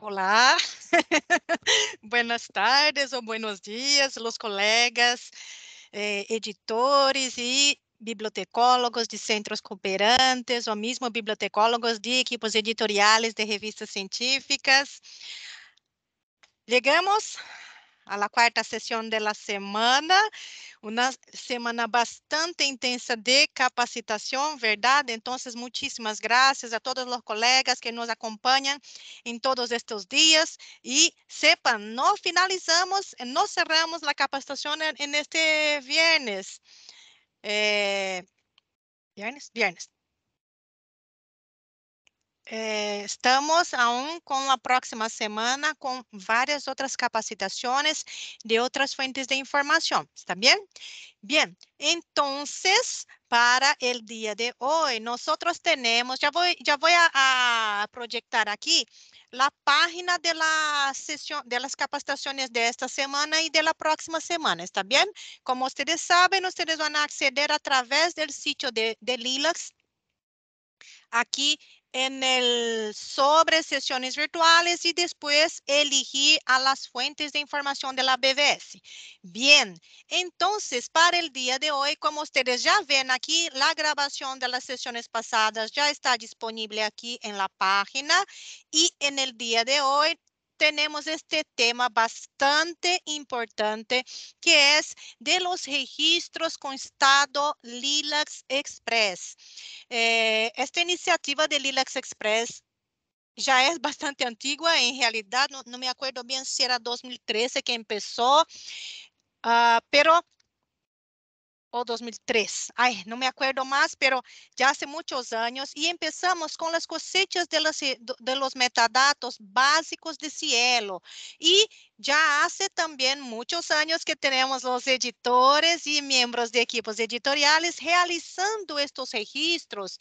Olá, buenas tardes ou buenos dias, los colegas, eh, editores e bibliotecólogos de centros cooperantes ou mesmo bibliotecólogos de equipos editoriais de revistas científicas. Chegamos a quarta sessão da de semana, uma semana bastante intensa de capacitação, verdade? Então, muitíssimas graças a todos os colegas que nos acompanham em todos estes dias. E sepan, não finalizamos, não cerramos a capacitação neste este viernes. Eh, viernes, viernes. Eh, estamos aún con la próxima semana con varias otras capacitaciones de otras fuentes de información. ¿Está bien? Bien, entonces para el día de hoy nosotros tenemos, ya voy, ya voy a, proyectar aquí la página de la sesión, de las capacitaciones de esta semana y de la próxima semana, ¿está bien? Como ustedes saben, ustedes van a acceder a través del sitio de, de aquí en el sobre sesiones virtuales y después elegir a las fuentes de información de la BBS. Bien, entonces para el día de hoy, como ustedes ya ven aquí, la grabación de las sesiones pasadas ya está disponible aquí en la página y en el día de hoy tenemos este tema bastante importante que es de los registros con estado Lilacs Express. Eh, esta iniciativa de Lilacs Express já é bastante antiga, em realidade, não, não me acordo bem se era 2013 que começou, uh, ah, pero ou 2003. ai, não me acuerdo mais, pero já hace muitos anos e começamos com as cosechas de, los eh, de los metadatos básicos de Cielo. e já hace também muitos anos que temos os editores e membros de equipos editoriales realizando estos registros,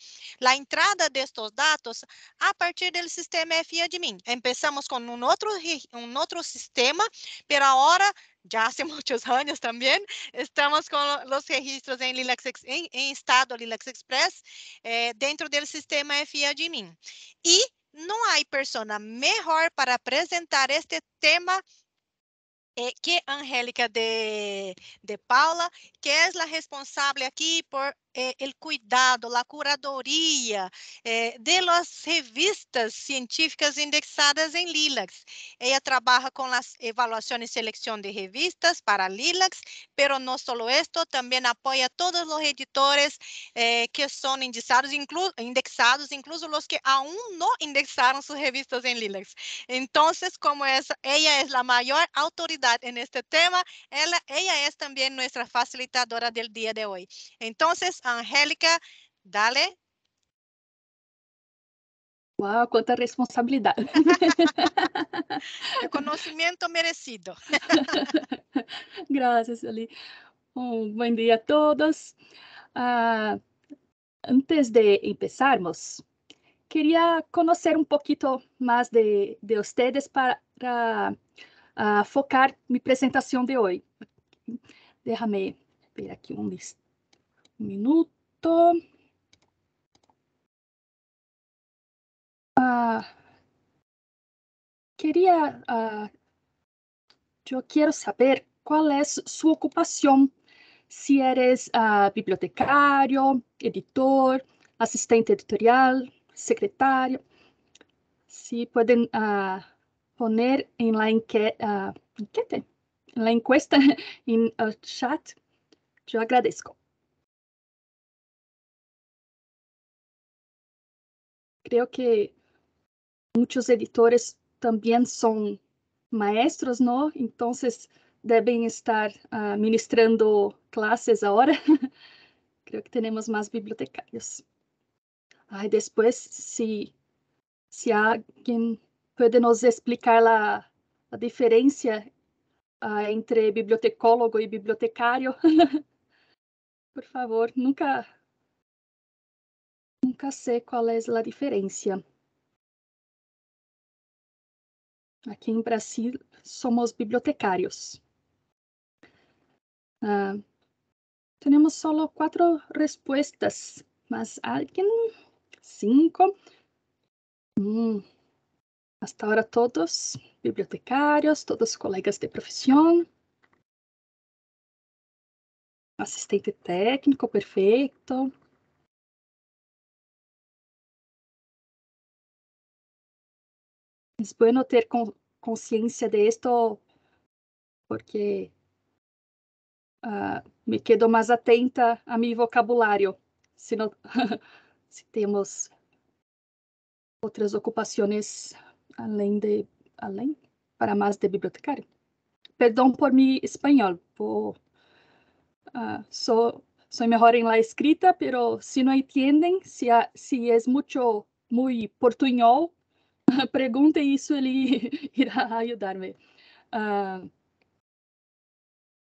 a entrada de dados a partir do sistema FIADMIN. Empezamos com um outro un sistema, pero agora ya hace muchos años también, estamos con los registros en en, estado Lilax Express eh, dentro del sistema FIA Jimin. Y no hay persona mejor para presentar este tema eh, que Angélica de, de Paula, que es la responsable aquí por eh, el cuidado, la curadoria eh, de las revistas científicas indexadas em Lilacs. Ela trabalha com as evaluações e seleção de revistas para Lilacs, pero não só esto, também apoia todos os editores eh, que são indexados, inclu indexados, incluso os que aún não indexaram suas revistas em Lilacs. Então, como ella ela é a maior autoridade este tema, ela, ela é também nossa facilitadora del dia de hoje. Então, Angélica, dale. Uau, quanta responsabilidade. Reconhecimento merecido. Graças, Ali. Um bom dia a todos. Uh, antes de começarmos, queria conhecer um pouquinho mais de, de vocês para uh, focar minha apresentação de hoje. Derramei, ver aqui um list. Un minuto. Ah, quería, ah, yo quiero saber cuál es su ocupación, si eres ah, bibliotecario, editor, asistente editorial, secretario. Si pueden poner en la en la encuesta, en el chat, yo agradezco. creo que muchos editores también son maestros, ¿no? Entonces deben estar uh, ministrando clases ahora. creo que tenemos más bibliotecarios. Ay, después, si, si alguien puede nos explicar la, la diferencia uh, ah, entre bibliotecólogo y bibliotecario. Por favor, nunca nunca sé qual é a diferença. Aqui em Brasil, somos bibliotecários. Uh, temos só quatro respostas, mas alguém? Cinco? Hum. Hasta agora, todos bibliotecários, todos colegas de profissão. Assistente técnico, perfeito. es bueno ter con conciencia de esto porque uh, me quedo mais atenta a meu vocabulário, se, não, se temos outras ocupações além de além para mais de bibliotecário. Perdão por mi espanhol, por, uh, ah, sou soy mejor en la escrita, pero si no entienden, si, si es é mucho, muy portuñol, pergunta e isso ele irá ajudar-me. Uh...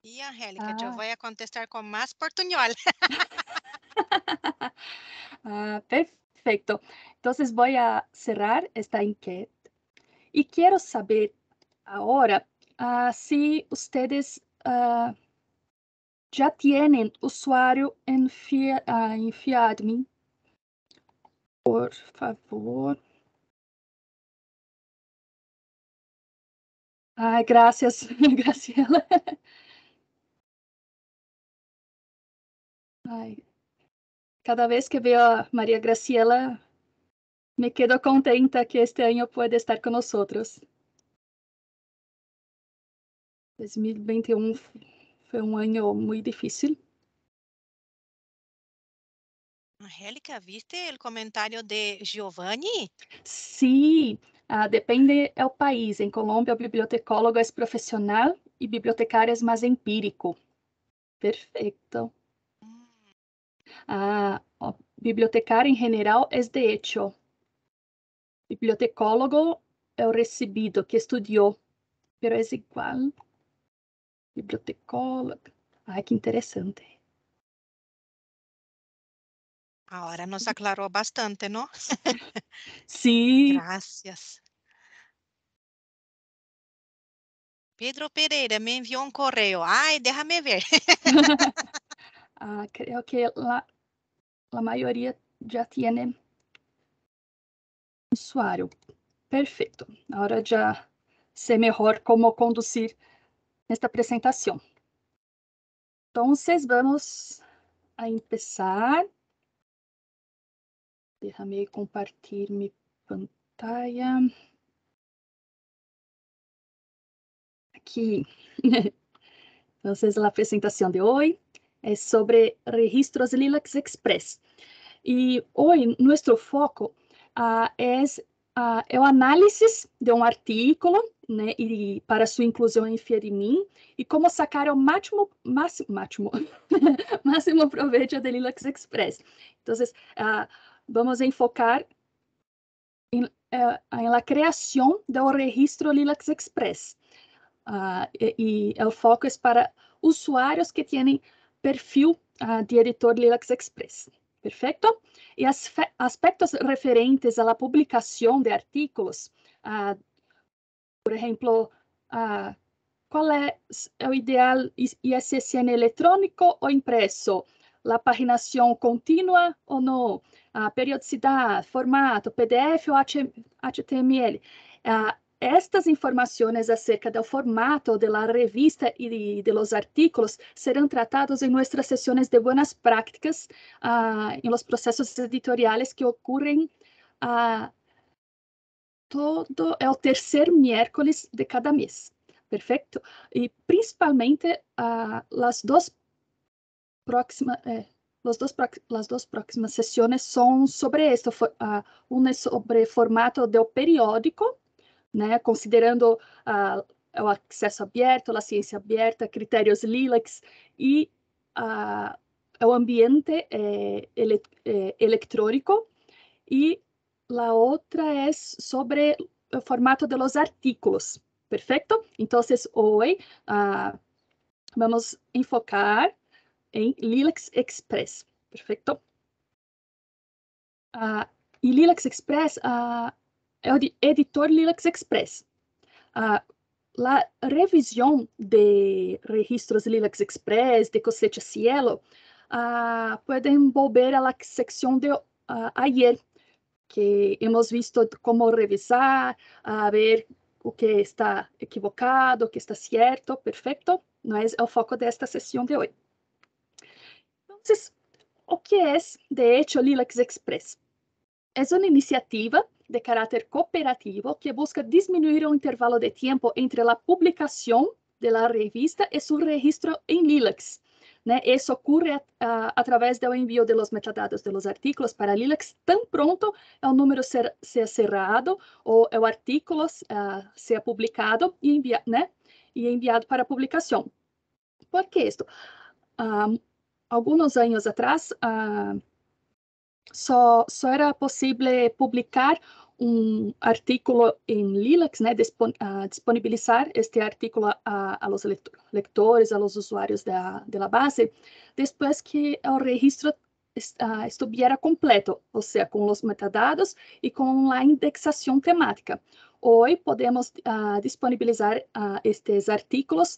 E, Angélica, ah. eu vou contestar com mais portunhol. Ah, perfeito. Então, Entonces vou cerrar esta enquete e quero saber agora uh, vocês já uh, ya tienen usuario en, FI uh, ah, Por favor. Ai, graças, Graciela. Ai, cada vez que veo a Maria Graciela, me quedo contenta que este ano pode estar com nós. 2021 foi um ano muito difícil. Angélica, ¿viste o comentário de Giovanni? Sí, ah, depende é o país. Em Colômbia, o bibliotecólogo é profissional e bibliotecárias é mais empírico. Perfeito. Ah, o bibliotecário em geral é de hecho. Bibliotecólogo é o recebido que estudou, pero é igual. Bibliotecólogo. Ai, que interessante. Agora nos aclarou bastante, Sim. sí. Gracias. Pedro Pereira me enviou um correio. Ai, déjame ver. ah, que a maioria já ya tiene usuário. Perfeito. Agora já sei melhor como conduzir esta apresentação. Então, vamos a empezar. Déjame compartilhar minha pantalla. aqui. Entonces, a apresentação de hoje é sobre registros Lilacs Express. e hoje nosso foco uh, o uh, de um artículo né, e para sua inclusão em Fierimin, e como sacar o máximo, máximo, máximo, máximo proveito da lilacs Express. Então, uh, vamos enfocar em, uh, em la criação do registro lilacs Express uh, o foco é para usuários que têm perfil uh, de editor Linux Express. Perfeito? E as aspectos referentes à publicação de artigos, uh, ah, por exemplo, uh, qual é, é o ideal ISSN eletrônico ou impresso? La paginação contínua ou não? A periodicidade, formato, PDF ou HTML? Uh, estas informações acerca do formato da revista e de los artículos serão tratados em nossas sessões de boas práticas, uh, em los processos editoriais que ocorrem uh, todo é o terceiro miércoles de cada mês. Perfeito? E principalmente uh, ah, as duas próximas. Eh, Las dos, é, las dos próximas sesiones son sobre esto, uh, una é sobre formato do periódico né, considerando o acesso aberto, a ciência aberta, critérios LILACs e o ambiente eh, ele, eh, eletrônico. E a outra é sobre o formato dos artigos. Perfeito? Então, hoje vamos enfocar em Lilacs Express. Perfeito? e Lilacs Express, ah, editor LILACS Express. Ah, la revisión de registros LILACS Express, de cosecha Cielo, ah, puede envolver a la sección de ah, ayer, que hemos visto cómo revisar, a ver qué que está equivocado, qué está cierto, perfecto. No es el foco de esta sesión de hoy. Entonces, o es, de hecho, Lilacs Express? Es una iniciativa de caráter cooperativo que busca diminuir o intervalo de tempo entre a publicação da revista e seu registro em Lilacs. Né? Isso ocorre através do envio de los metadados de los artículos para Lilacs tão pronto é o número ser, seja cerrado ou é o artículo uh, ah, seja publicado e, né? e enviado para publicação. Por que isso? Uh, ah, alguns anos atrás, uh, só, só era possível publicar um artículo em Lilacs, né, disponibilizar este artículo a, a los lectores, a los usuarios da, da base, depois que o registro ah, estuviera completo, ou seja, com os metadados e com a indexação temática. Hoje podemos uh, disponibilizar uh, ah, estes artículos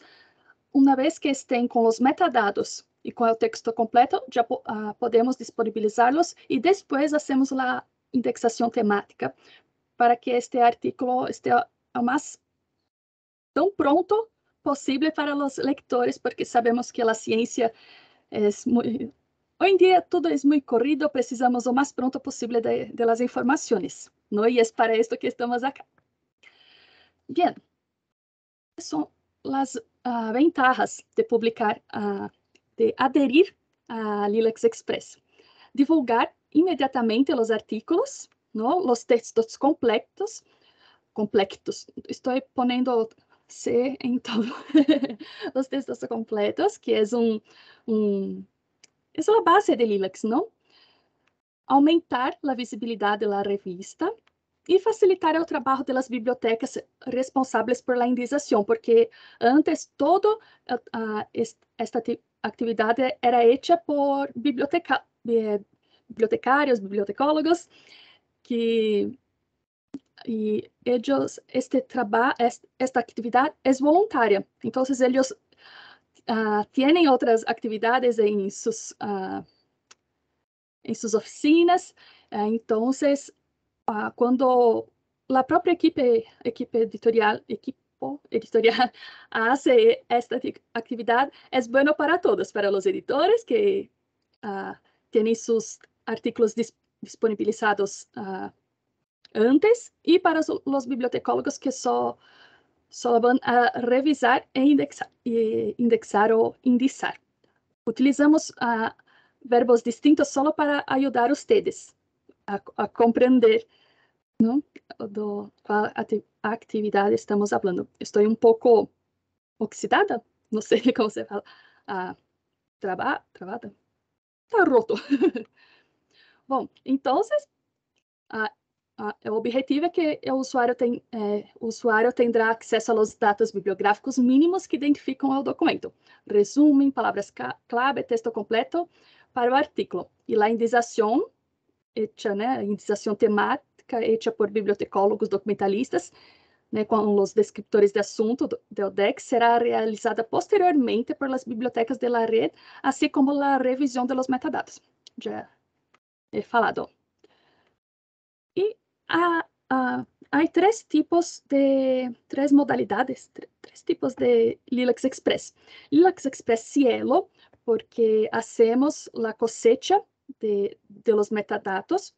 uma vez que estén com os metadados e com o texto completo já uh, podemos disponibilizá-los e depois fazemos a indexação temática para que este artículo esteja o mais tão pronto possível para os leitores, porque sabemos que a ciência é muito... Hoje em dia tudo é muito corrido, precisamos o mais pronto possível de, informações, não? É? E é para isso que estamos aqui. Bem, são as uh, ventajas de publicar a uh, de aderir a Lilex Express. Divulgar imediatamente os artigos, ¿no? os textos completos, completos. Estou ponendo C em todo. os textos completos, que é um, um é uma base de Lilex, não? Aumentar a visibilidade da revista e facilitar o trabalho das bibliotecas responsáveis por la indização, porque antes todo uh, esta atividade era feita por biblioteca, eh, bibliotecólogos, que e eles este trabalho esta atividade é voluntária então eles uh, ah, têm outras atividades em suas uh, ah, em suas oficinas uh, então uh, ah, quando a própria equipe equipe editorial equipe o editorial hace esta actividad es bueno para todos, para los editores que uh, tienen sus artículos dis disponibilizados uh, antes y para los bibliotecólogos que só, só van a revisar e indexar, e indexar ou indexar. Utilizamos uh, verbos distintos só para ajudar vocês a, a compreender ¿no? Do, qual atividade estamos falando. Estou um pouco oxidada, não sei como se fala. Ah, traba, travada, está roto. Bom, então, ah, ah, o objetivo é que o usuário, tem, eh, o usuário tendrá acesso aos dados bibliográficos mínimos que identificam o documento. Resumo, palavras clave, texto completo para o artigo E a indização, hecha, né, indização temática, biblioteca hecha por bibliotecólogos documentalistas, né, com os descriptores de assunto do DEC, será realizada posteriormente por las bibliotecas de la red, assim como a revisão dos metadados, metadatos. Já he é falado. E há, há, há três tipos de, três modalidades, três tipos de Lilacs Express. Lilacs Express Cielo, porque hacemos a cosecha de, de los metadatos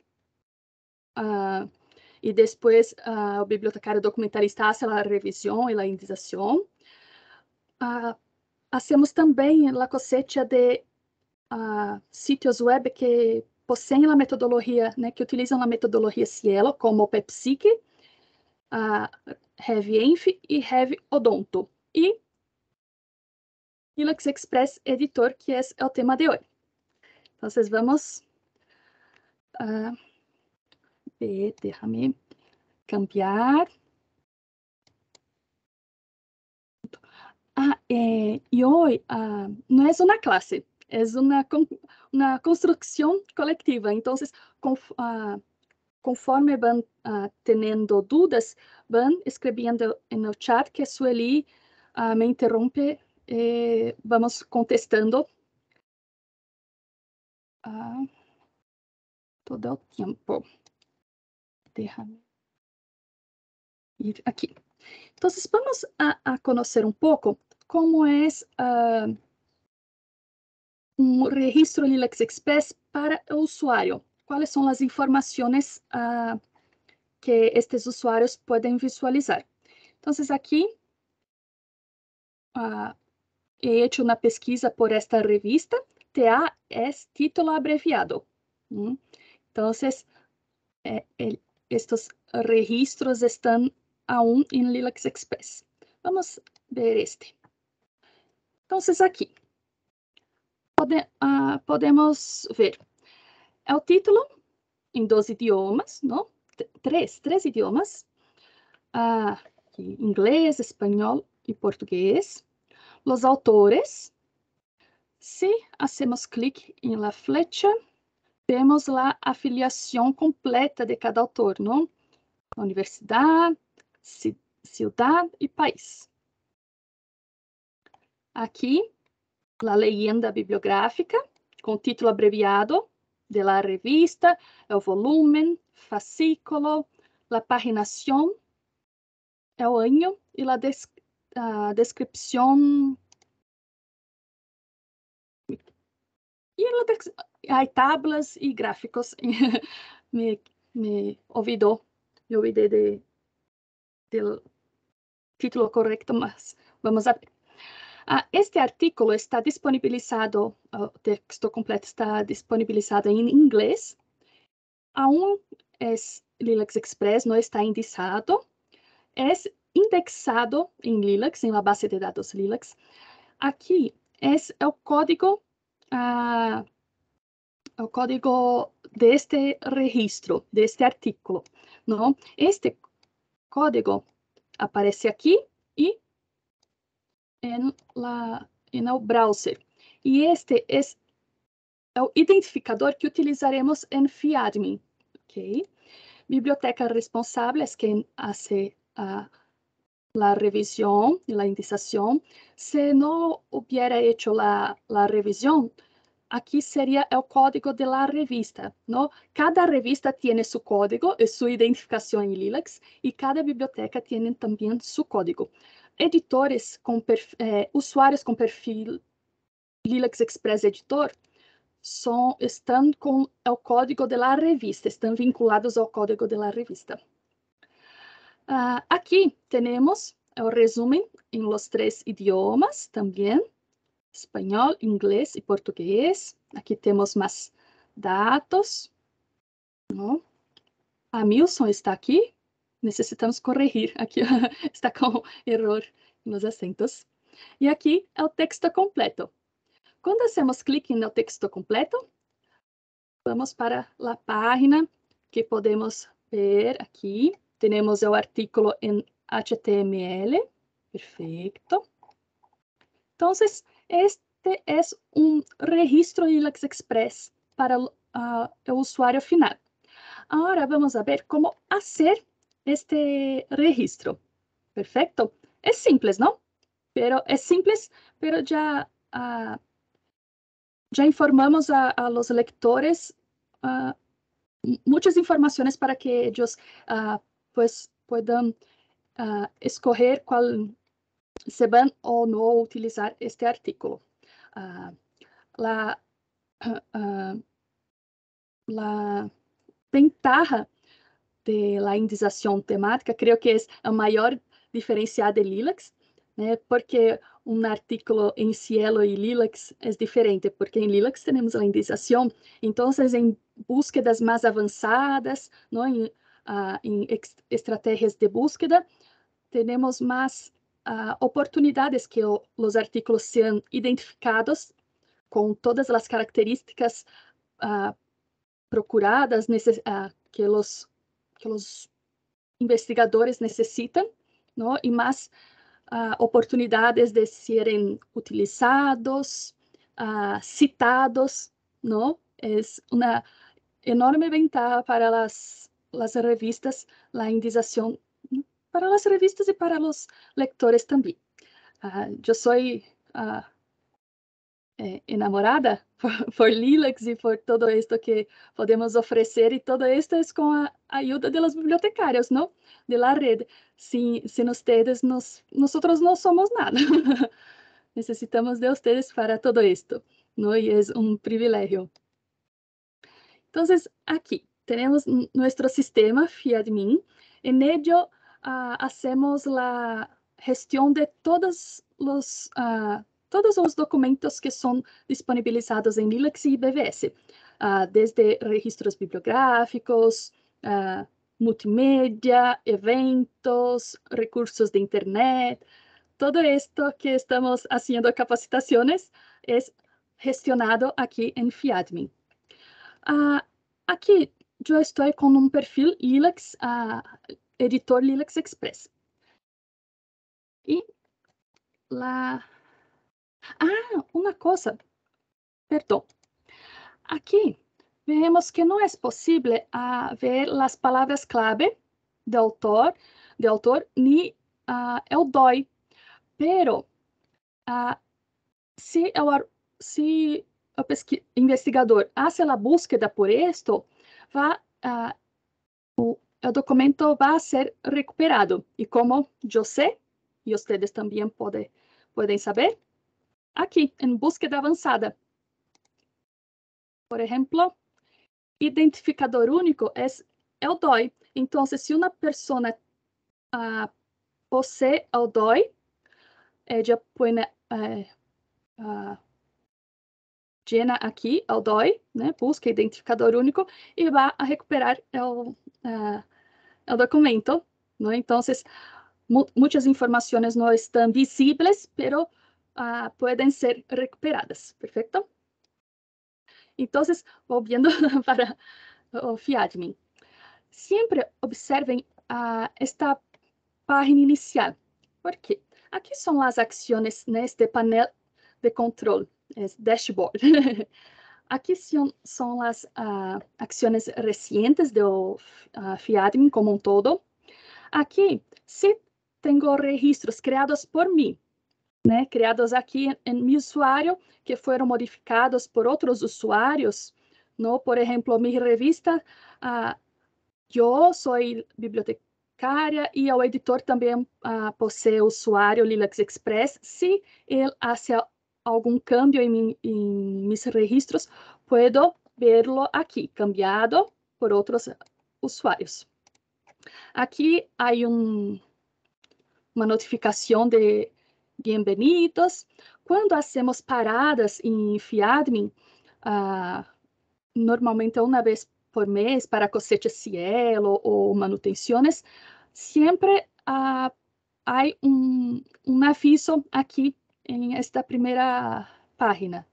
uh, e depois uh, o bibliotecário documentarista faz a revisão e a indização. Uh, hacemos também a cosecha de uh, sítios web que possuem a metodologia, né, que utilizam a metodologia Cielo, como PepSig, uh, ah, RevEnf e RevOdonto. E Linux Express Editor, que é o tema de hoje. Então, vamos uh, déjame cambiar. Ah, é, eh, y hoy ah, no es é una clase, es é una, una construcción colectiva. Entonces, con, então, ah, conforme van ah, teniendo dudas, van escribiendo en el chat que Sueli ah, me interrumpe. Eh, vamos contestando ah, todo o tempo derramar. Ir né? aqui. Então, vamos a, a conhecer um pouco como é uh, um registro Lilacs Express para o usuário. Quais são as informações uh, que estes usuários podem visualizar? Então, aqui uh, he é hecho uma pesquisa por esta revista. TA é título abreviado. Hum? Então, eh, Estos registros están aún en Lilacs Express. Vamos a ver este. Entonces aquí pode, uh, podemos ver o título em 12 idiomas, não? T três, três idiomas. Ah, uh, inglês, espanhol e português. Os autores. Se hacemos clique em la flecha, temos lá a filiação completa de cada autor, não? Universidade, cidade e país. Aqui, a legenda bibliográfica, com título abreviado de la revista, é o volume, fascículo, la paginação, é o ano e a descrição Y en la hay tablas y gráficos. me, me, olvidó, me olvidé de, del título correcto, más vamos a ver. Ah, este artículo está disponibilizado, o texto completo está disponibilizado em inglês. Aún é Lilacs Express não está indexado, é indexado em Lilacs, em la base de dados Lilacs. Aqui é o código uh, o código deste registro, deste artículo, Este código aparece aqui e en, la, browser. e este é o identificador que utilizaremos em FIADMIN, ¿ok? Bibliotecas responsáveis que hace... Uh, la revisión y la indicación, si no hubiera hecho la, la revisión, aquí sería el código de la revista, ¿no? Cada revista tiene su código y su identificación en Lilacs y cada biblioteca tiene también su código. Editores con eh, usuarios con perfil Lilacs Express Editor son, están con el código de la revista, están vinculados al código de la revista. Uh, aquí tenemos el resumen en los tres idiomas también, español, inglés y portugués. Aquí tenemos más datos. ¿no? Ah, Milson está aquí. Necesitamos corregir. Aquí está com error en los acentos. E aqui é o texto completo. Quando hacemos clique no texto completo, vamos para a página que podemos ver aqui. Tenemos el artículo en HTML. Perfecto. Entonces, este es un registro de Express para ah, el usuario final. Ahora vamos a ver cómo hacer este registro. Perfecto. Es simple, ¿no? Pero es simple, pero ya, ah, ya informamos a, los lectores ah, muchas informaciones para que ellos pues puedan uh, escoger cuál se van o no utilizar este artículo. Uh, la, uh, la ventaja de la temática, creio que é o maior diferencial de Lilacs, né? Eh, porque um artículo em Cielo e Lilacs é diferente, porque em Lilacs temos a indização, então, em búsquedas mais avançadas, não? uh, em estratégias de búsqueda, temos mais uh, oportunidades que os artigos sejam identificados com todas as características uh, procuradas nesse, que, os, que os investigadores necessitam, não? e mais oportunidades de serem utilizados, citados, não? É uma enorme ventaja para as las revistas, la indicación para las revistas y para los lectores también. Uh, yo soy uh, eh, enamorada por, por, e y por todo esto que podemos ofrecer y todo esto es con la ayuda de los bibliotecarios, ¿no? De la red. Sin, sin ustedes, nos, nosotros no somos nada. Necesitamos de ustedes para todo esto, ¿no? Y es un privilegio. Entonces, aquí, tenemos nuestro sistema FIADMIN. En ello uh, hacemos la gestión de todos los, uh, todos los documentos que son disponibilizados en Linux y BBS, uh, ah, desde registros bibliográficos, multimedia, eventos, recursos de Internet. Todo esto que estamos haciendo capacitaciones es gestionado aquí en FIADMIN. Uh, aqui eu estou com um perfil Lilacs, uh, ah, editor Lilacs Express. E lá, Ah, uma coisa, Perdão. aqui vemos que não é possível uh, ah, ver as palavras clave de autor, de autor nem uh, ah, el DOI, pero se o si el investigador faz a búsqueda por isto va, uh, o, documento va a ser recuperado. Y como yo sé, y ustedes también puede, pueden saber, aquí en búsqueda avanzada. Por ejemplo, identificador único es el DOI. Entonces, si una persona uh, posee el DOI, ella puede uh, Gena aqui é o DOI, né, busca identificador único, e vá a recuperar é o, é, é o documento. Né? Então, muitas informações não estão visíveis, mas uh, podem ser recuperadas, perfeito? Então, voltando para o FIADMIN. Sempre observem uh, esta página inicial. Por quê? Aqui são as ações neste painel de controle. É, dashboard. Aquí son, son las uh, ah, acciones recientes del uh, ah, FIADMIN como un todo. Aquí sí tengo registros creados por mí, né, criados aqui em, meu usuário, que foram modificados por outros usuários. Não? Por exemplo, minha revista, ah, eu sou bibliotecária e o editor também ah, possui usuário Lilacs Express, se ele hace Algum cambio em meus registros, puedo verlo aqui, cambiado por otros usuarios. Aqui hay un, una notificación de bienvenidos. Cuando hacemos paradas en FIADMIN, uh, ah, normalmente una vez por mes para cosecha cielo o manutenciones, siempre uh, hay un, un, aviso aquí em esta primeira página.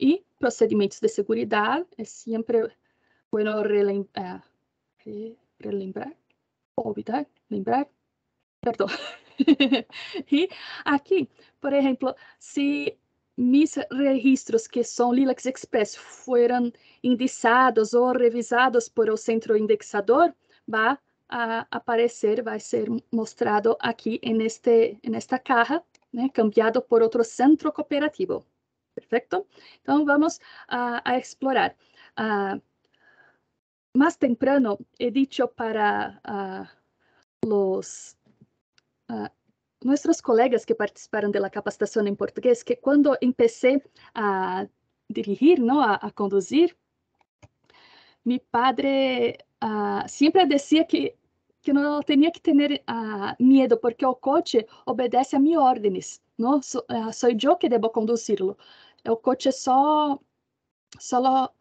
e procedimentos de segurança. é sempre bueno relem uh, relembrar, olvidar, lembrar, Perdão. e aqui, por exemplo, se meus registros que são Lilacs Express foram indexados ou revisados por o centro indexador, vai aparecer, vai ser mostrado aqui em nesta caixa ¿eh? cambiado por otro centro cooperativo. Perfecto. Entonces vamos a, explorar. Ah, más temprano he dicho para ah, los ah, nuestros colegas que participaron de la capacitación en portugués que cuando empecé a dirigir, ¿no? a conducir, mi padre siempre decía que que não tinha que ter uh, ah, medo, porque o coche obedece a minhas ordens. Não? So, uh, sou eu que devo conduzi-lo. O coche só, só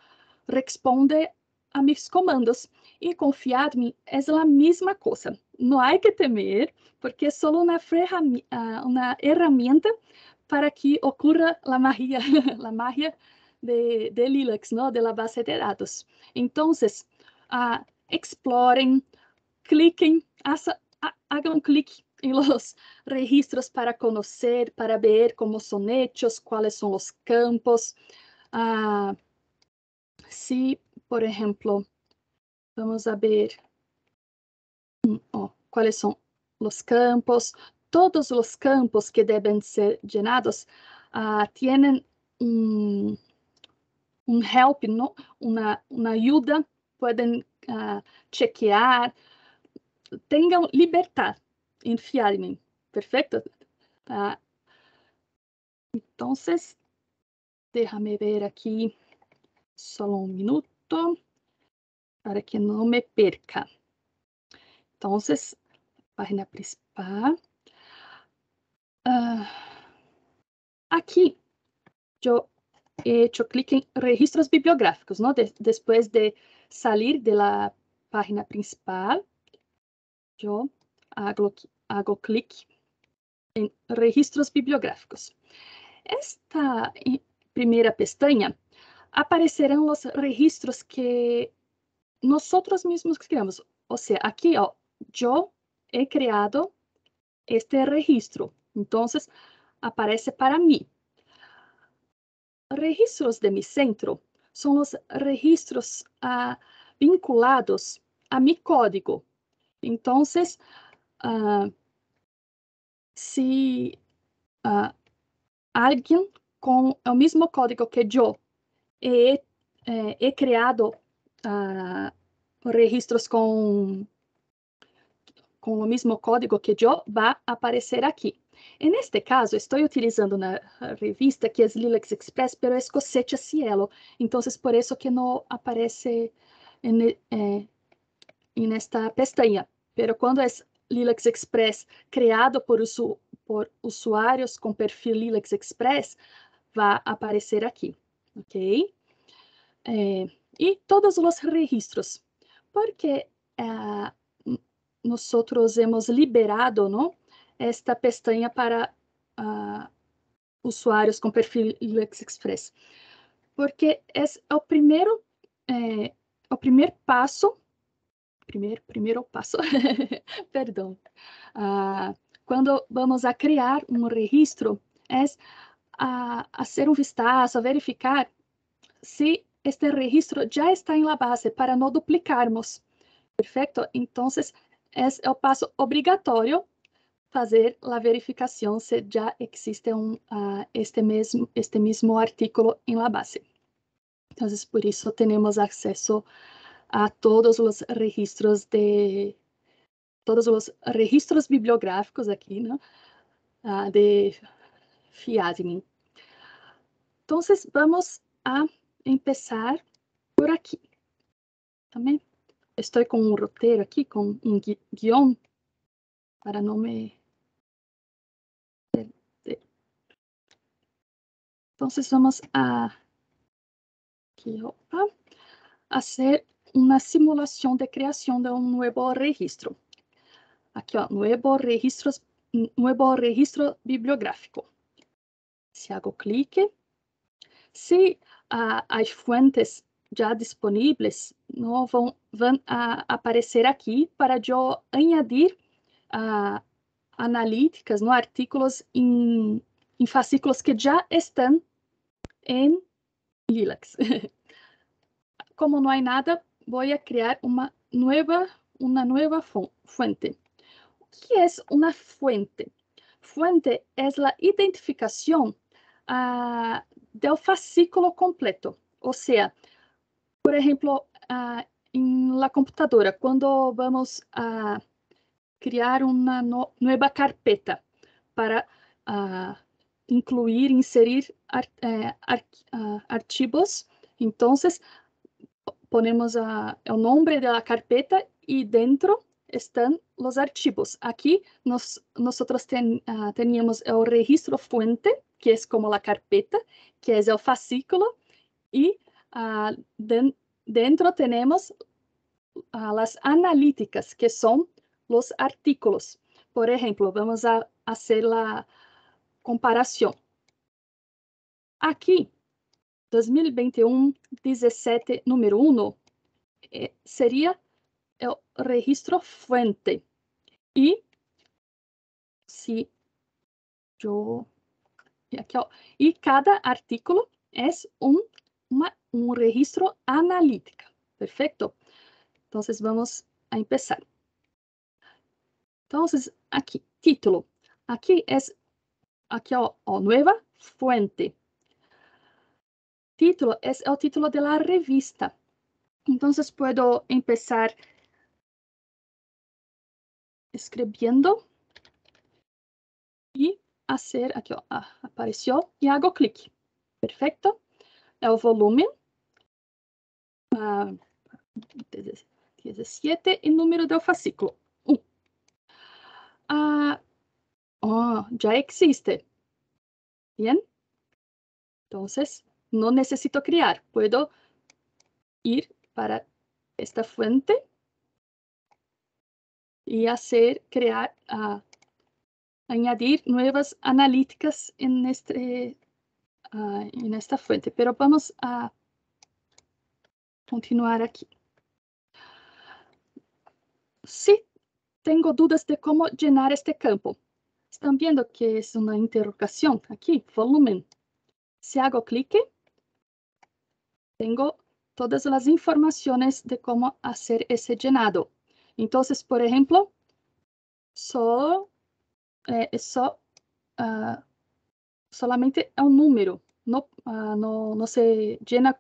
responde a meus comandos. E confiar-me é a mesma coisa. Não há que temer, porque é só uma, ah, uma ferramenta para que ocorra a magia, a magia de, de Lilacs, de la base de dados. Então, uh, explorem, cliquem, haça, um clique em los registros para conhecer, para ver como são hechos, quais são los campos. Uh, se por exemplo, vamos a ver oh, são son los campos. Todos los campos que deben ser llenados uh, tienen um um help, uma ajuda, una uh, chequear, tengan em en perfeito. Tá. Então, Uh, deixa déjame ver aqui só um minuto para que não me perca. Então, página principal. Uh, eu yo he hecho clic em registros bibliográficos, não? De después de sair de la página principal, Yo hago, hago clic em Registros Bibliográficos. Esta primeira pestaña aparecerão os registros que nós mesmos criamos. Ou seja, aqui, ó, oh, eu he criado este registro. Então, aparece para mim. Registros de mi centro são os registros ah, vinculados a mi código, então uh, si uh, o mesmo código que eu e, eh, he uh, registros com com o mesmo código que eu vai aparecer aqui. En este caso, estou utilizando na revista que é Lilux Express, pelo es cosecha cielo. Então, por isso que não aparece eh, nesta pestaña, pero quando é Lilacs Express criado por, usu por usuarios perfil Lilacs Express, vai aparecer aqui, ¿ok? É, e todos os registros, porque é, nós outros hemos liberado, não? Esta pestaña para uh, usuários com perfil Lilacs Express, porque é o primeiro, eh, é, el primer primeiro, primeiro passo, perdão. Ah, quando vamos a criar um registro, é a fazer um vistazo, a verificar se este registro já está em la base para não duplicarmos. Perfeito? Então, esse é o passo obrigatório fazer a verificação se já existe um, uh, este mesmo este mesmo artículo em la base. Então, por isso temos acesso a todos os registros de todos os registros bibliográficos aqui, né, ah, de FIADMIN. Então, vamos a começar por aqui. Também estou com um roteiro aqui, com um gui guion, para não me Então, vamos a aqui, opa, a ser uma simulação de criação de um novo registro. Aqui, ó, novo registro, novo registro bibliográfico. Se hago clique, se as fontes já disponíveis não vão, vão aparecer aqui para eu añadir analíticas, no artículos em, em fascículos que já estão em Lilacs. Como não há nada, voy a crear una nueva, una nueva fu fuente. ¿Qué es una fuente? Fuente es la identificación uh, del fascículo completo. O sea, por ejemplo, uh, en la computadora, cuando vamos a uma una no nueva carpeta para uh, incluir, inserir ar eh, ar archivos, entonces ponemos a, o nome da carpeta e dentro estão os archivos. Aqui nós nosotros ten, uh, teníamos o registro fuente, que é como a carpeta, que é o fascículo, e uh, ah, de, dentro temos uh, ah, as analíticas, que são os artículos. Por exemplo, vamos a fazer a comparação. Aqui 2021-17, número 1, é, seria o registro fuente. e si yo... aqui aquí, e cada artículo é um uma um registro analítico. perfeito então vamos a começar então aqui título. aqui é aqui ó, nueva fuente. título es el título de la revista. Entonces puedo empezar escribiendo y hacer, aquí ah, apareció y hago clic. Perfecto. El volumen, 17 ah, y número del fascículo, ah, oh, ya existe. Bien. Entonces, no necesito crear, puedo ir para esta fuente y hacer crear, ah, añadir nuevas analíticas en, este, ah, en esta fuente. Pero vamos a continuar aquí. Sí, tengo dudas de cómo llenar este campo. Están viendo que es una interrogación aquí, volumen. Si hago clic, tengo todas las informaciones de cómo hacer ese llenado. Entonces, por ejemplo, solo, eh, eso, ah, solamente un número, ah, no, no, se llena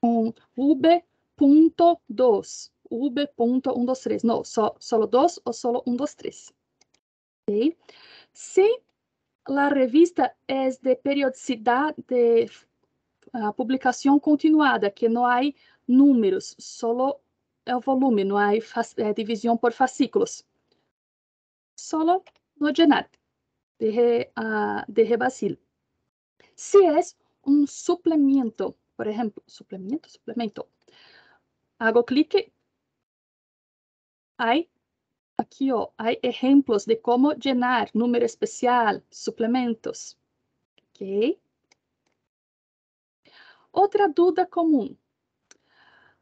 con v.2, v.123, no, solo dos o solo 123. Si la revista es de periodicidad de a publicação continuada, que não há números, solo o volume, não há eh, divisão por fascículos. Solo no llenar de, uh, ah, de Brasil. Se é um suplemento, por exemplo, suplemento, suplemento, hago clique, aí aqui, ó, oh, há exemplos de como llenar número especial, suplementos, ok? Outra dúvida comum.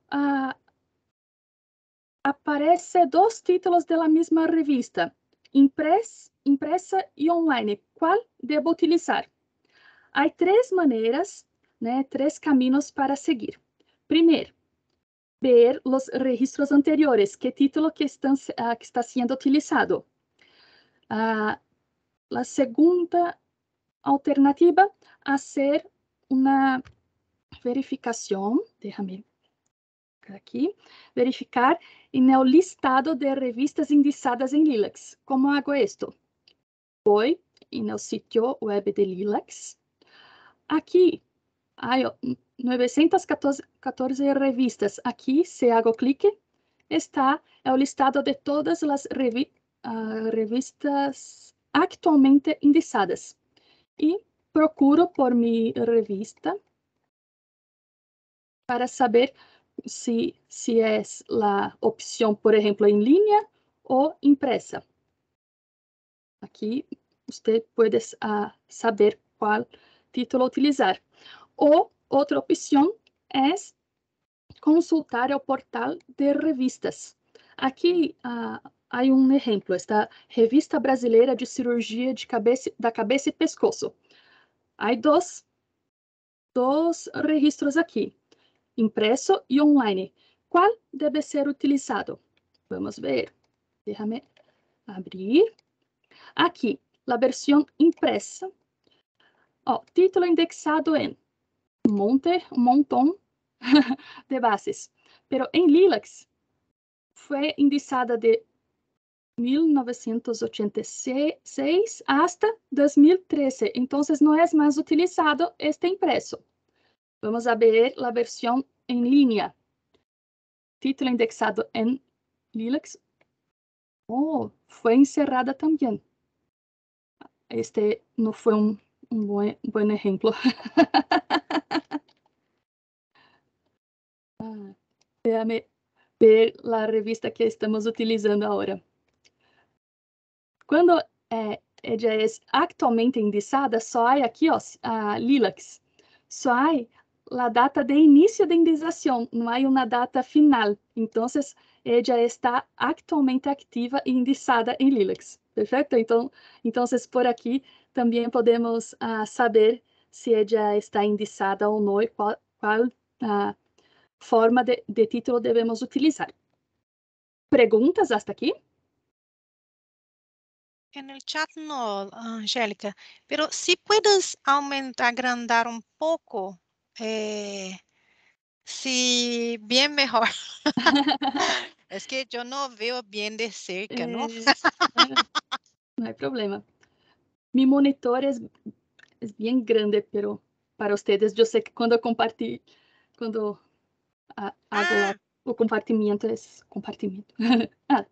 Ah, aparece dois títulos da mesma revista, impress, impressa e online. Qual devo utilizar? Há três maneiras, né, três caminhos para seguir. Primeiro, ver os registros anteriores, que título que, estão, uh, que está sendo utilizado. Uh, a segunda alternativa, a ser uma verificación, déjame aquí, verificar en el listado de revistas indexadas en Lilacs. ¿Cómo hago esto? Voy en el sitio web de Lilacs. Aquí hay 914 revistas. Aquí, si hago clic, está el listado de todas las revi uh, revistas actualmente indexadas Y procuro por mi revista para saber se, se é a opção, por exemplo, em linha ou impressa. Aqui você pode uh, saber qual título utilizar. Ou outra opção é consultar o portal de revistas. Aqui uh, há um exemplo, esta Revista Brasileira de Cirurgia de cabeça, da Cabeça e Pescoço. Há dois, dois registros aqui impresso e online. Qual deve ser utilizado? Vamos ver. Déjame abrir. Aqui, a versão impressa. Ó, oh, título indexado em monte, um montão de bases. Pero em Lilacs, foi indexada de 1986 hasta 2013. Então, não é mais utilizado este impresso. Vamos a ver em linha. Título indexado em Lilacs. Oh, foi encerrada também. Este não foi um bom exemplo. buen, ejemplo. Ah, déjame ver a revista que estamos utilizando agora. Quando é eh, ella actualmente indexada, só há aqui, ó, a ah, Lilacs. Só há la data de início de indenização, não há uma data final. Então, ela está atualmente ativa e indexada em Lilacs. Perfeito? Então, então por aqui também podemos uh, saber se ela está indexada ou não e qual, qual uh, ah, forma de, de título devemos utilizar. Perguntas hasta aqui? En el chat no, Angélica, pero si puedes aumentar, agrandar un poco Eh, sí, bien mejor. es que yo no veo bien de cerca, ¿no? Eh, no hay problema. Mi monitor es, es bien grande, pero para ustedes yo sé que cuando compartí, cuando hago ah. o compartimento é esse compartimento. ah,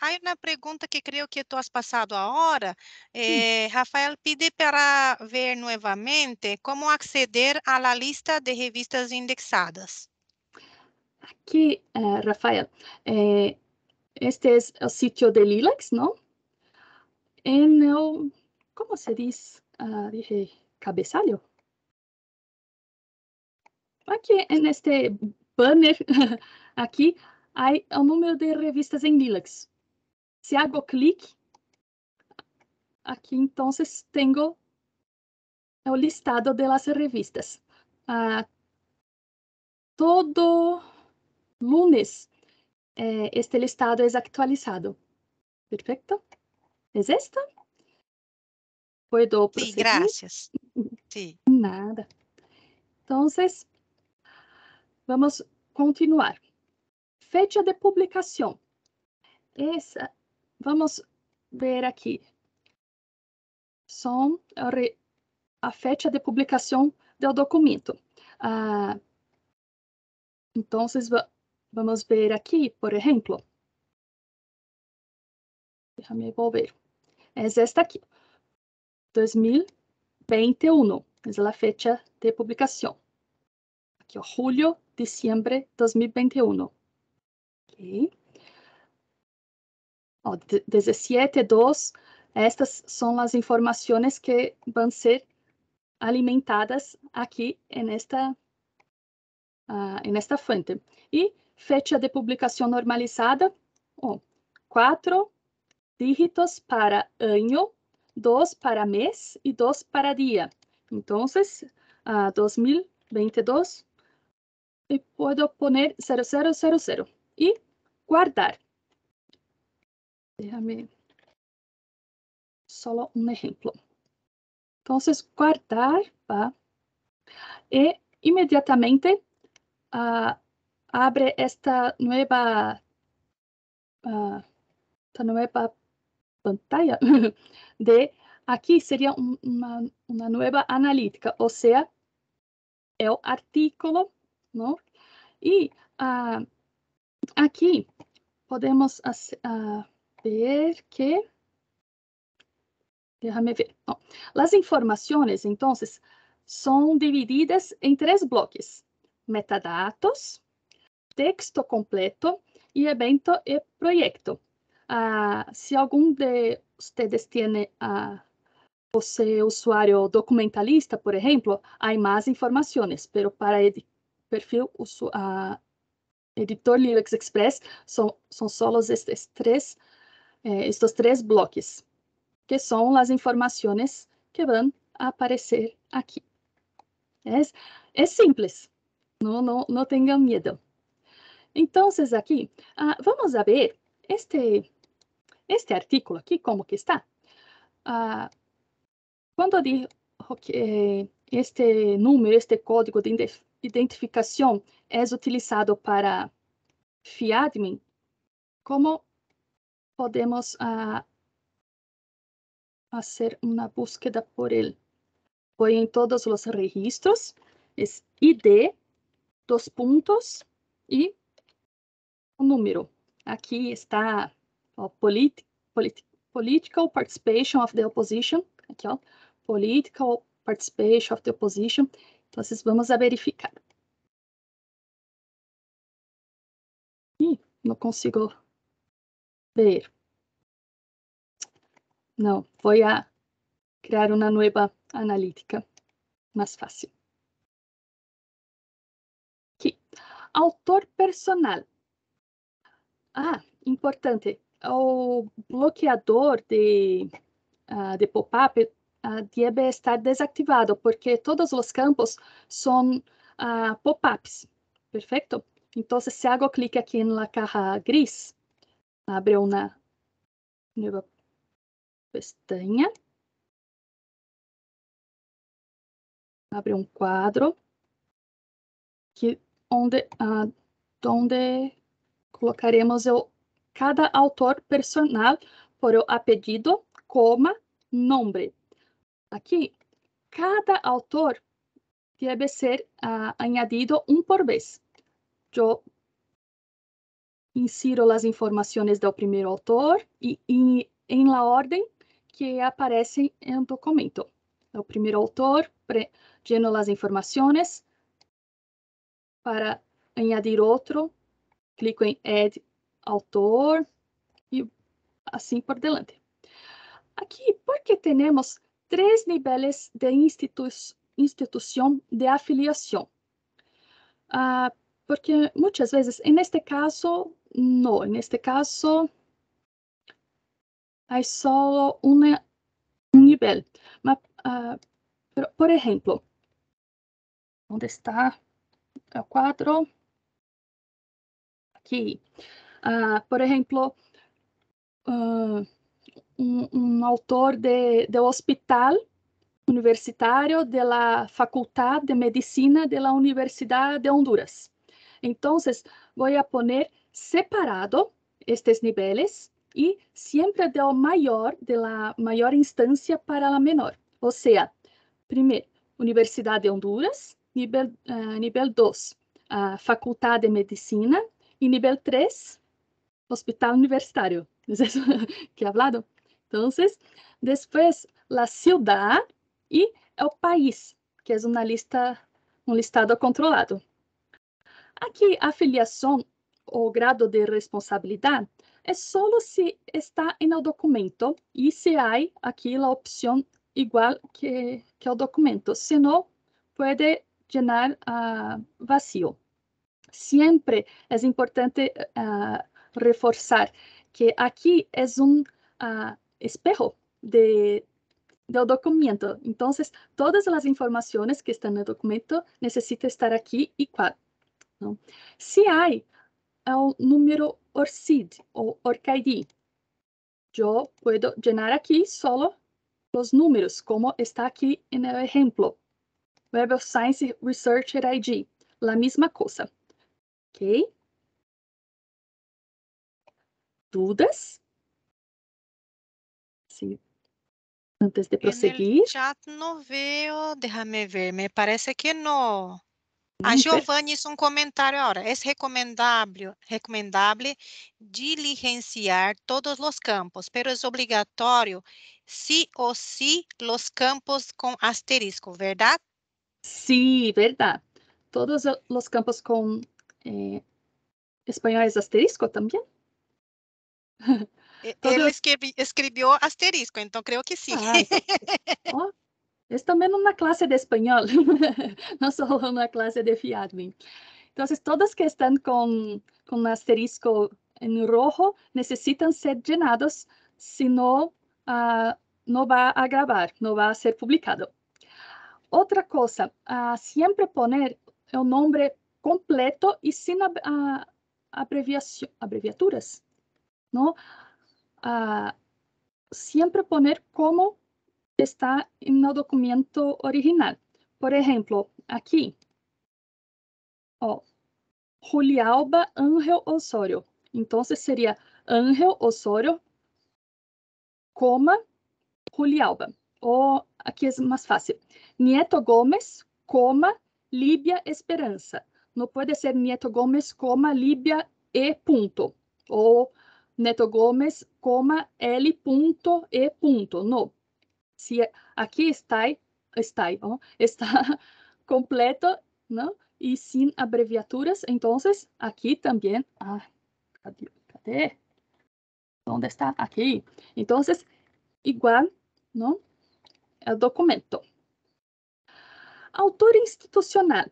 Hay tá. pergunta pregunta que creio que tú has pasado ahora. Eh, hum. Rafael pede para ver novamente como acceder à la lista de revistas indexadas. aqui uh, Rafael, eh, este é o sítio de Lilacs, ¿no? En el, se diz Uh, ah, dije, cabeçalho aqui neste este banner é aqui, aí, é o número de revistas em Linux. Se hago clique, aqui então tenho é o listado das revistas. Ah, todo lunes eh, este listado é actualizado. Perfeito? É es esta? Puedo sim Sí, Sim. Sí. Nada. Então, Vamos continuar. Fecha de publicação. Essa, vamos ver aqui. São a fecha de publicação do documento. Ah, então, vamos ver aqui, por exemplo. Deixa-me volver. É esta aqui. 2021. É a fecha de publicação. Aqui, ó, julho diciembre 2021. Ok. Ó, estas são as informações que vão ser alimentadas aqui nesta, uh, ah, nesta fonte. E fecha de publicação normalizada, oh, quatro dígitos para ano, dois para mês e dois para dia. Então, uh, ah, 2022 y puedo poner 0000 y guardar. Déjame solo un ejemplo. Entonces, guardar va e inmediatamente uh, abre esta nueva, uh, esta nueva pantalla de aqui seria um, uma, uma nova analítica, ou seja, é o artículo não? Né? E uh, aqui podemos uh, ver que Déjame ver. as informações, então, são divididas em três blocos: metadados, texto completo e evento e projeto. Uh, ah, se algum de vocês tem uh, você usuário documentalista, por exemplo, há mais informações, mas para perfil, o a editor Linux Express, são, são solos estes três, eh, estes três bloques, que são as informações que vão aparecer aqui. É, é simples, não, tenham medo. Então, aqui, ah, vamos ver este, este artículo aqui, como que está. Ah, quando digo que eh, este número, este código de identificação é utilizado para fiadmin, como podemos uh, ah, uma búsqueda por ele foi em todos os registros, es ID, dos pontos e o número. aqui está oh, polit polit Political Participation of the Opposition, aqui, ó, Political Participation of the Opposition, então, vamos verificar. Ih, não consigo ver. Não, vou criar uma nova analítica mais fácil. Aqui. Autor personal. Ah, importante. O bloqueador de, uh, de pop-up deve estar desactivado porque todos os campos são uh, pop-ups, perfeito? Então, se hago clique aqui na caixa gris, abre uma nova pestaña, abre um quadro que onde uh, ah, onde colocaremos o, cada autor personal por o apelido, coma, nome. Aqui cada autor deve ser uh, añadido um por vez. Eu insiro as informações do primeiro autor e em la ordem que aparecem em documento. O primeiro autor, pre, lleno informações. para añadir outro, clico em Add Autor e assim por delante. Aqui porque temos tres niveles de institución de afiliación. Ah, porque muchas veces, en este caso, no, en este caso hay solo una, un nivel. Ah, pero, por ejemplo, ¿dónde está el cuadro? Aquí. Ah, por ejemplo, um autor de, Hospital universitário de la Facultad de Medicina de la Universidad de Honduras. Entonces, voy a poner separado estos niveles y siempre do mayor, de la mayor instancia para la menor. O sea, primero, Universidad de Honduras, nivel, uh, nivel 2, uh, eh, Facultad de Medicina, y nivel 3, Hospital Universitario. ¿Es eso que he hablado? Entonces, después la ciudad y el país, que es una lista, un listado controlado. Aquí afiliación o grado de responsabilidad es solo si está en el documento y si hay aquí la opción igual que, que el documento, si no puede llenar uh, vacío. Siempre es importante uh, reforzar que aquí es un uh, espejo de, del documento. Então, todas as informações que estão no documento necessitam estar aqui e ¿no? Se há o número ORCID ou ORCID, eu posso llenar aqui solo os números, como está aqui no exemplo Web of Science Researcher ID, A mesma coisa. Ok? Dudas? Assim, antes de é prosseguir já não veio no déjame ver, me parece que não A uhum. Giovanni hizo um comentário é recomendável recomendável diligenciar todos os campos, pero es obligatorio sí o sí los campos con asterisco, verdade Sí, verdad. Todos los campos con eh, españoles asterisco también. Então, ele escrevi, escreveu asterisco, então creio que sim. Ah, oh, estou mesmo na classe de espanhol, não só na classe de fiadmin. Então, todas que estão com, com asterisco em rojo necessitam ser llenados, senão uh, ah, não vai agravar, não vai ser publicado. Outra coisa, uh, sempre poner o nome completo e sem ab ah, abreviaturas, não? a siempre poner como está en el documento original. Por ejemplo, aquí, ó, oh, Julialba Ángel Osorio. Entonces sería Ángel Osorio, coma, Julialba. O aqui é mais fácil. Nieto Gomes, coma, Líbia Esperança. Não pode ser Nieto Gomes, coma, Líbia e ponto. Ou Neto Gomes, coma L ponto e ponto. No. Se é, aqui está, está, está completo, não? E sem abreviaturas. Então, aqui também. Ah, cadê? Cadê? Onde está? Aqui. Então, igual, não? É o documento. Autor institucional.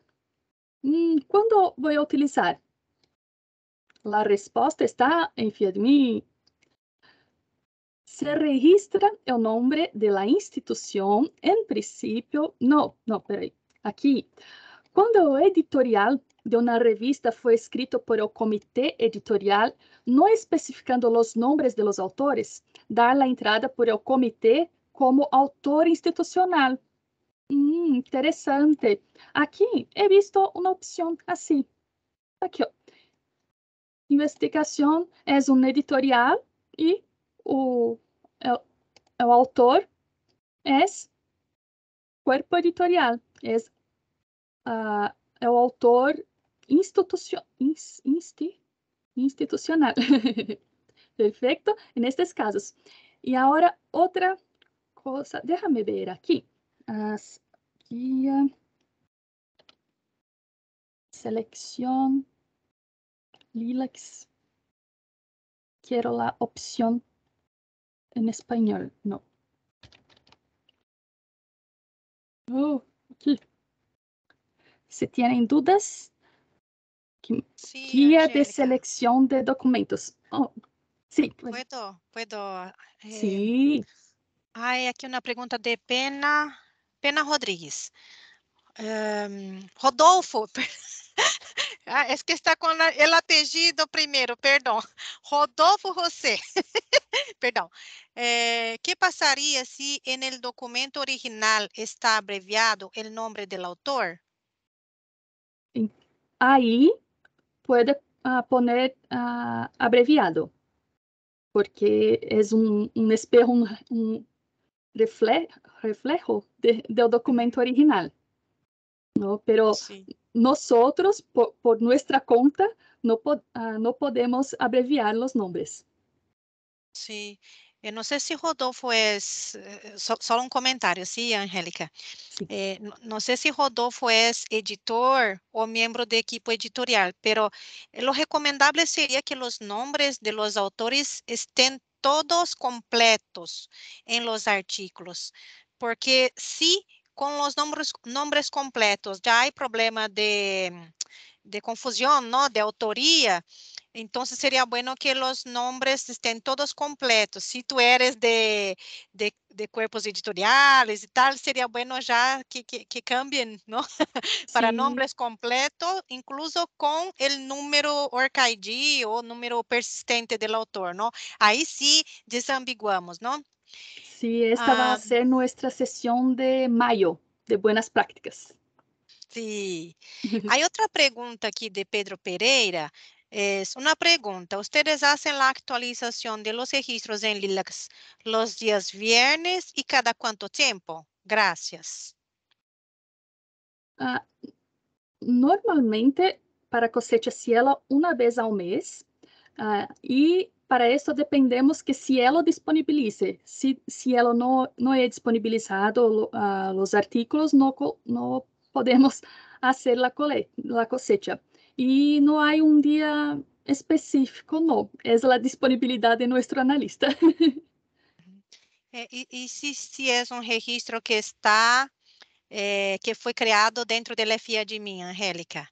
Hum, mm, quando vou utilizar? La resposta está em FIADMI. Se registra o nome da instituição, em princípio. Não, não, peraí. Aqui. Quando o editorial de uma revista foi escrito por o comitê editorial, não especificando os nomes de autores, dar a entrada por o comitê como autor institucional. Hum, interessante. Aqui he visto uma opção assim. Aqui, ó investigação é um editorial e o, o, o autor é corpo editorial, é uh, o autor institucional. Perfeito? Nestes casos. E agora, outra coisa. Déjame ver aqui. As, aqui uh, ah, seleção. Lilax. Quiero la opción en español. No. Oh, aqui. Se tiverem dúvidas, sí, guia Angelica. de seleção de documentos. Oh, sim. Sí, puedo, puedo. Eh, sí. Hay aqui uma pergunta de Pena, Pena Rodrigues. Um, Rodolfo, Ah, é que está com o apelido primeiro, perdão. Rodolfo José. perdão. Eh, que passaria se si no documento original está abreviado o nome do autor? Aí pode uh, poner uh, abreviado, porque é um, um espejo, um, reflejo, do documento original. Não, Pero sí. nosotros, por, nuestra cuenta, no, ah, no podemos abreviar los nombres. Sí, eh, No sé si Rodolfo es... Eh, solo un comentario, ¿sí, Angélica. Eh, no sé si Rodolfo es editor o miembro de equipo editorial, pero lo recomendable sería que los nombres de los autores estén todos completos en los artículos, porque si Com os nomes nomes completos. já há problema de, de confusão não De autoria então seria bueno que os nomes estejam todos completos. Si tu eres de, de, de cuerpos editoriales e tal, seria bueno já que, que, que cambiem ¿no? Para nomes completos, incluso com o número ORCID ou o número persistente do autor, Aí sim, sí desambiguamos, ¿no? Sí, esta va a ser nuestra sesión de mayo de buenas prácticas. Sí. Hay otra pregunta aquí de Pedro Pereira. Es una pregunta. ¿Ustedes hacen la actualización de los registros en Lilacs los días viernes y cada cuánto tiempo? Gracias. Ah, normalmente para cosecha cielo una vez al mes ah, y Para isso, dependemos que se ela disponibilize. Se, se ela não, não é disponibilizado uh, os artículos, não, não podemos fazer a, cole, a cosecha. E não há um dia específico, não. é a disponibilidade de nosso analista. É, e, e se, se é um registro que está, é, que foi criado dentro da FIA de mim, Angélica?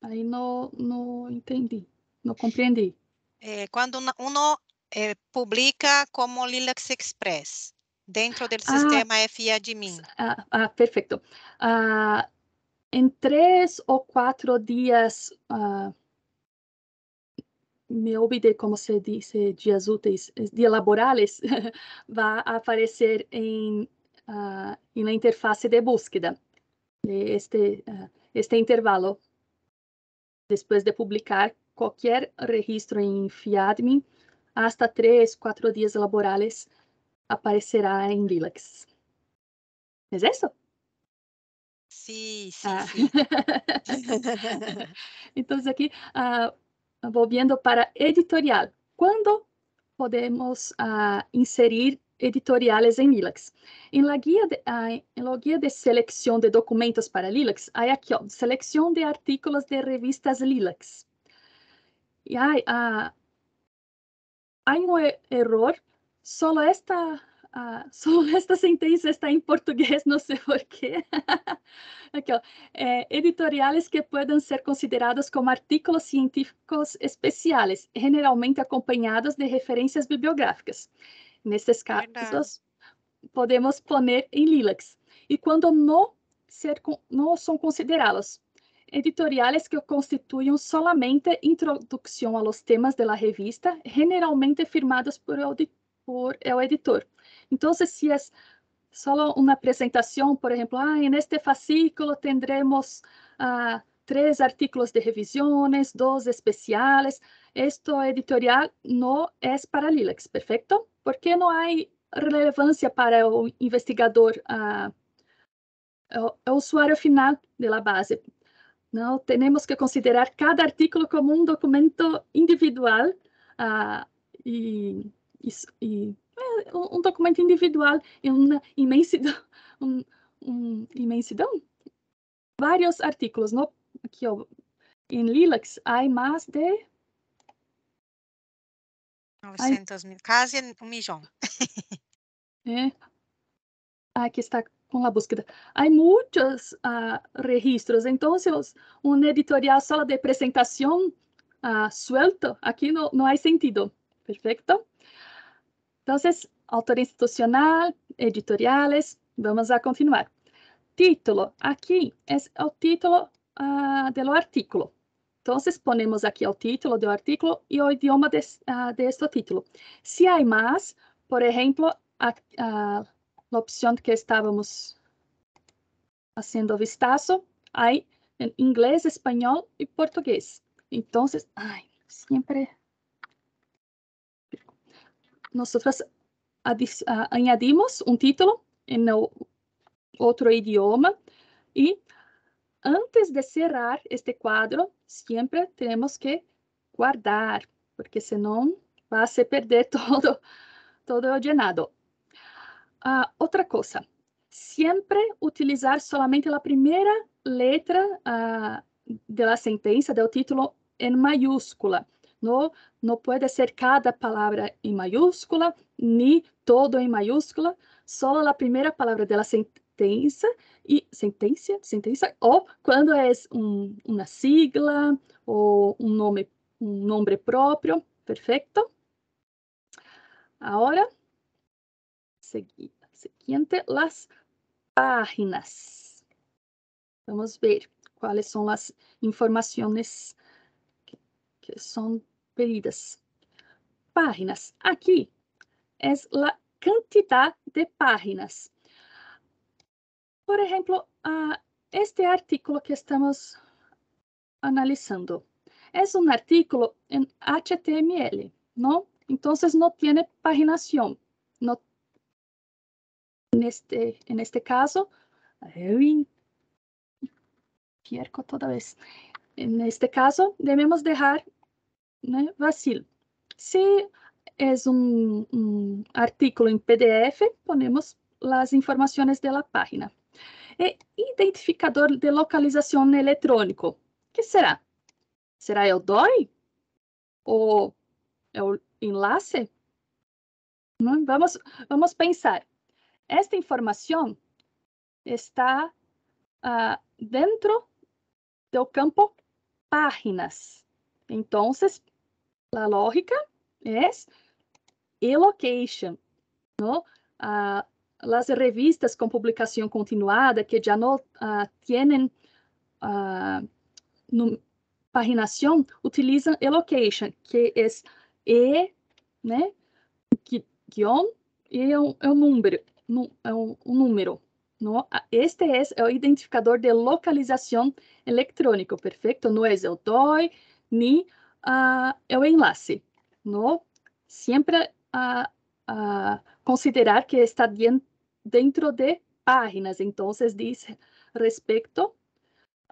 Aí não, não entendi, não compreendi eh, quando uno eh, publica como Linux Express dentro do ah, sistema FIADMIN. Ah, ah, perfeito. Ah, três ou quatro dias, días, ah, me olvidé como se diz, dias úteis, dias laborais, vai aparecer em, ah, na interface de búsqueda este, ah, este intervalo después de publicar qualquer registro em fiadmin, até três, quatro dias laborais aparecerá em Lilacs. É isso? Sim, sim, ah. então, aqui, uh, ah, voltando para editorial. Quando podemos uh, inserir editoriales em Lilacs? Em la guia de, uh, guia de seleção de documentos para Lilacs, há aqui, ó, seleção de artículos de revistas Lilacs. Ja, uh, ah, há um erro. Só esta Uh, ah, só esta sentença está em português, não sei porquê. Aqui, ó. É, eh, editoriais que podem ser considerados como artículos científicos especiais, generalmente acompanhados de referências bibliográficas. Nesses casos, podemos pôr em lilacs. E quando não, ser, não são considerados, editoriales que constituem solamente introdução aos temas da revista, generalmente firmados por, por el é editor. Então, se si é só uma apresentação, por exemplo, ah, en este fascículo tendremos ah, três artículos de revisões, dois especiais. Esto editorial não é para Lilacs, perfeito? Porque não há relevância para o investigador, ah, é o, é o usuário final da base. Não temos que considerar cada artículo como um documento individual uh, e, e, e é, um documento individual em uma imensidão, um, um imensidão, vários artículos. No, aqui ó, em Lilux há mais de 900 mil, quase um milhão. é. Aqui está com a búsqueda. Há muitos uh, registros, então, se um editorial só de apresentação uh, suelto, aqui não há sentido. Perfeito? Então, autor institucional, editoriales, vamos a continuar. Título, Aqui é o título uh, ah, artigo. artículo. Entonces ponemos aqui o título do artículo e o idioma de, de este título. Se há mais, por exemplo aquí, la opción que estábamos haciendo vistazo, hay en inglés, español y portugués. Entonces, ay, siempre nosotros añadimos un título en otro idioma y antes de cerrar este cuadro, siempre tenemos que guardar, porque senão vai se perder todo, todo llenado. Uh, outra coisa, sempre utilizar somente a primeira letra uh, ah, da sentença, do título, em maiúscula. não pode ser cada palavra em maiúscula, nem todo em maiúscula, só a primeira palavra da sentença e sentença, sentença, ou quando é um, uma sigla ou um nome, um nome próprio, perfeito. Agora, seguir siguiente las páginas. Vamos ver quais são as informações que, são pedidas. Páginas. Aqui é a quantidade de páginas. Por exemplo, este artículo que estamos analisando é um artículo em HTML, Então, Entonces não tiene paginación este, en este caso, ay, pierco toda vez, en este caso debemos dejar ¿no? Né, vacío. Si es un, un, artículo en PDF, ponemos las informaciones de la página. E identificador de localización electrónico, ¿qué será? ¿Será el DOI? ¿O el enlace? ¿No? Vamos, vamos pensar esta informação está uh, dentro do campo páginas. Então, a lógica é e-location, Uh, revistas com publicação continuada que já não uh, ah, tienen paginación utilizam e-location, que é e, né, e um, é um número é um, um número. No, este é o identificador de localização eletrônico, perfeito? Não é o DOI, nem uh, é o enlace. No, sempre a uh, uh, considerar que está dentro de páginas, então diz respeito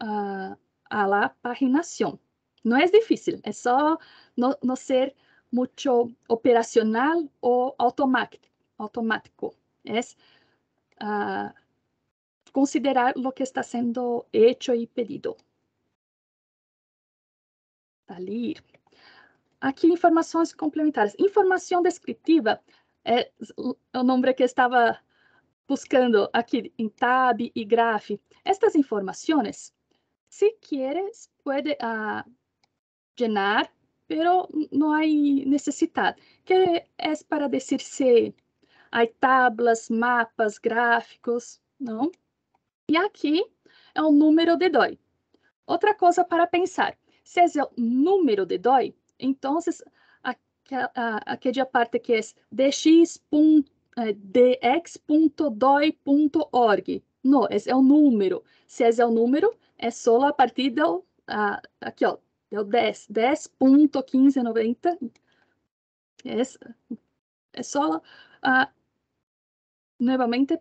uh, a paginação. Não é difícil, é só não, não ser muito operacional ou automático. automático é uh, considerar o que está sendo feito e pedido. Salir. Aqui, informações complementares. Informação descritiva é o nome que estava buscando aqui em tab e graph. Estas informações, se queres pode uh, ah, llenar, pero não há necessidade, que é para dizer se aí tablas, mapas, gráficos, não? E aqui é o número de DOI. Outra coisa para pensar, se é o número de DOI, então aquela parte que é dx. É, dx.doi.org. Não, esse é, é o número. Se esse é o número, é só a partir do, uh, aqui, ó, deu 10, 10.1590. É, é, é só uh, novamente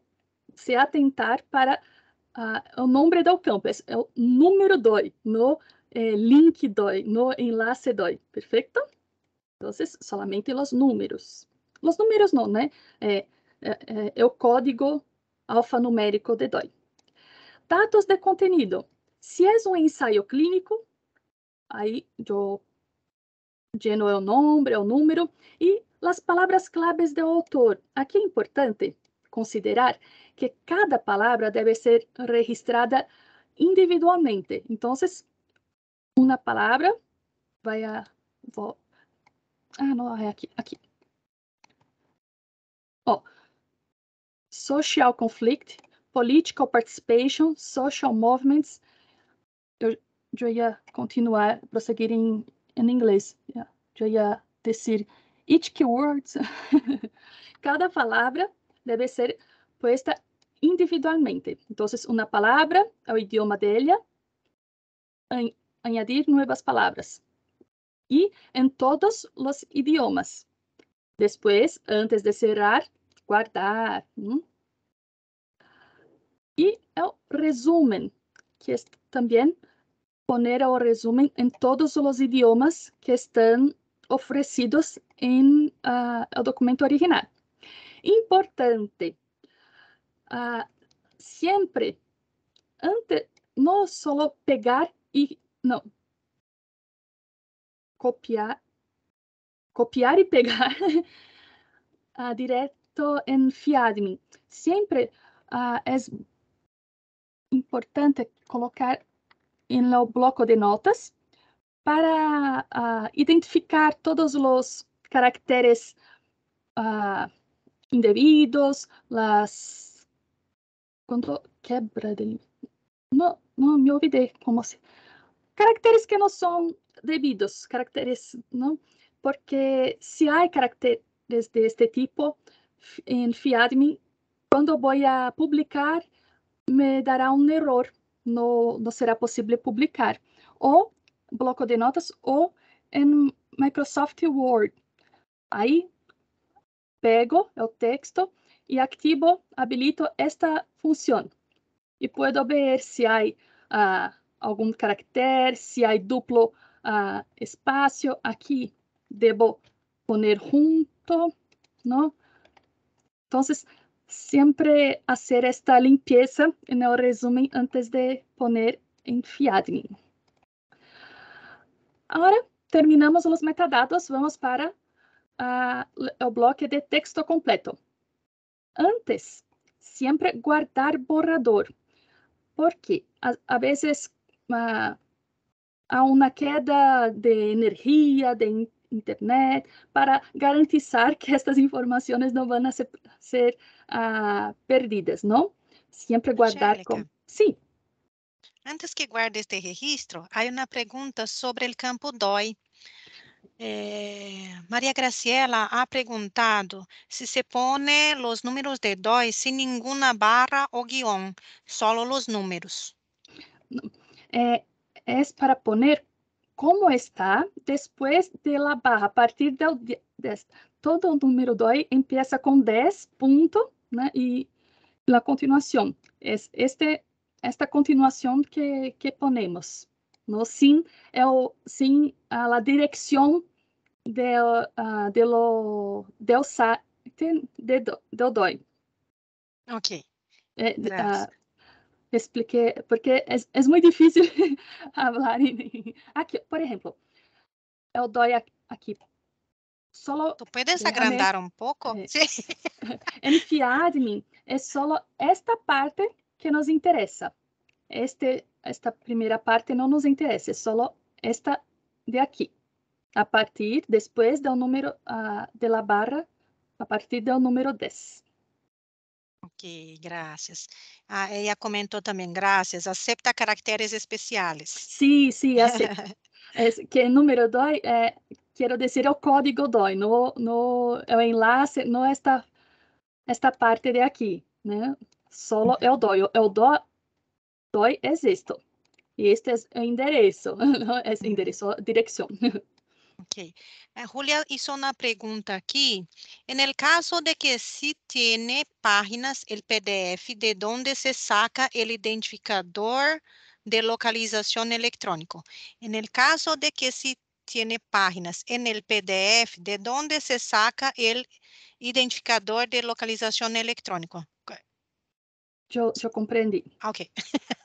se atentar para uh, o nome do campo, é o número DOI, no eh, link DOI, no enlace DOI, perfeito? Então, solamente os números. Os números não, né? É, é, é, é o código alfanumérico de DOI. Dados de conteúdo. Se é um ensaio clínico, aí eu geno é o nome, é o número e as palavras claves do autor. Aqui é importante considerar que cada palavra deve ser registrada individualmente. Então, uma palavra vai a. Vou, ah, não, é aqui. aqui. oh, social conflict, political participation, social movements. Eu já ia continuar, prosseguir em, em inglês. Já ia dizer each keywords. Cada palavra deve ser puesta individualmente. Então, uma palavra, ao idioma dela, añadir novas palavras. E em todos os idiomas. Depois, antes de cerrar, guardar. E o resumen, que é também poner o resumen em todos os idiomas que estão oferecidos em uh, ah, o documento original. Importante, ah, sempre, antes não só pegar e, não, copiar, copiar e pegar ah, direto em Fiadmin. Sempre ah, é importante colocar no bloco de notas para uh, identificar todos os caracteres uh, indebidos, las... ¿Cuánto? Quebra del... No, no, me olvidé ¿Cómo se... Caracteres que no son debidos, caracteres, ¿no? Porque si hay caracteres de este tipo en Fiadmi, cuando voy a publicar, me dará un error, no, no será posible publicar. O bloco de notas o en Microsoft Word. Ahí pego é o texto e activo, habilito esta função e puedo ver se há uh, ah, algún carácter, se há duplo uh, aqui Aquí debo poner junto, não? Então sempre fazer esta limpeza no resumo resumen antes de poner em Fiadmin. Agora terminamos os metadatos, vamos para uh, el bloque de texto completo. Antes, sempre guardar borrador, porque a, vezes uh, ah, há uma queda de energia, de internet, para garantizar que estas informações não vão ser, ser uh, ah, perdidas, não? Sempre guardar com... Sim. Antes que guarde este registro, há uma pergunta sobre o campo DOI. Eh, Maria Graciela ha perguntado se se põe os números de dois sem nenhuma barra ou guion, só os números. É para pôr como está depois de la barra, a partir do 10. Todo número 2 empieza com 10 pontos né, a continuação é Es esta continuação que, que ponemos no sim el sin uh, la dirección del uh, ah, de lo del sa de, de, doy. Ok. É, uh, expliquei porque é, é muito difícil falar aqui, por exemplo, eu é dou aqui. Solo, tu puedes é agrandar um pouco? É, enfiar-me é só esta parte que nos interessa. Este esta primeira parte não nos interessa, é só esta de aqui. A partir, depois do número uh, de la barra, a partir do número 10. Ok, graças. Ah, ela comentou também, graças, aceita caracteres especiais. Sim, sim, aceita. que número DOI, é, eh, quero dizer, o código DOI, no, no, é o enlace, não esta, esta parte de aqui, né? Só o DOI, o DOI Doi es E este é o endereço, é Es endereço, direção. Ok. Eh, Julia fez uma pergunta aqui. Em el caso de que se tem páginas el PDF de donde se saca el identificador de localização eletrônico? Em el caso de que se tiene páginas en el PDF de donde se saca el identificador de localización electrónico se eu, se eu compreendi. Ah, ok.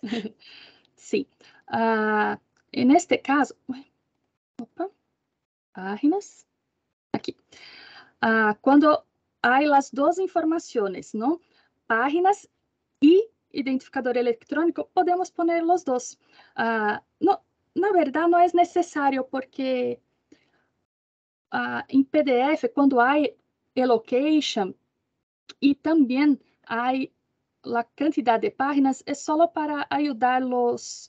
Sim. Uh, e neste caso, opa, páginas, aqui. Uh, quando há as duas informações, não? Páginas e identificador eletrônico, podemos pôr os dois. Uh, no, na verdade, não é necessário, porque uh, em PDF, quando há location e também há a quantidade de páginas é só para os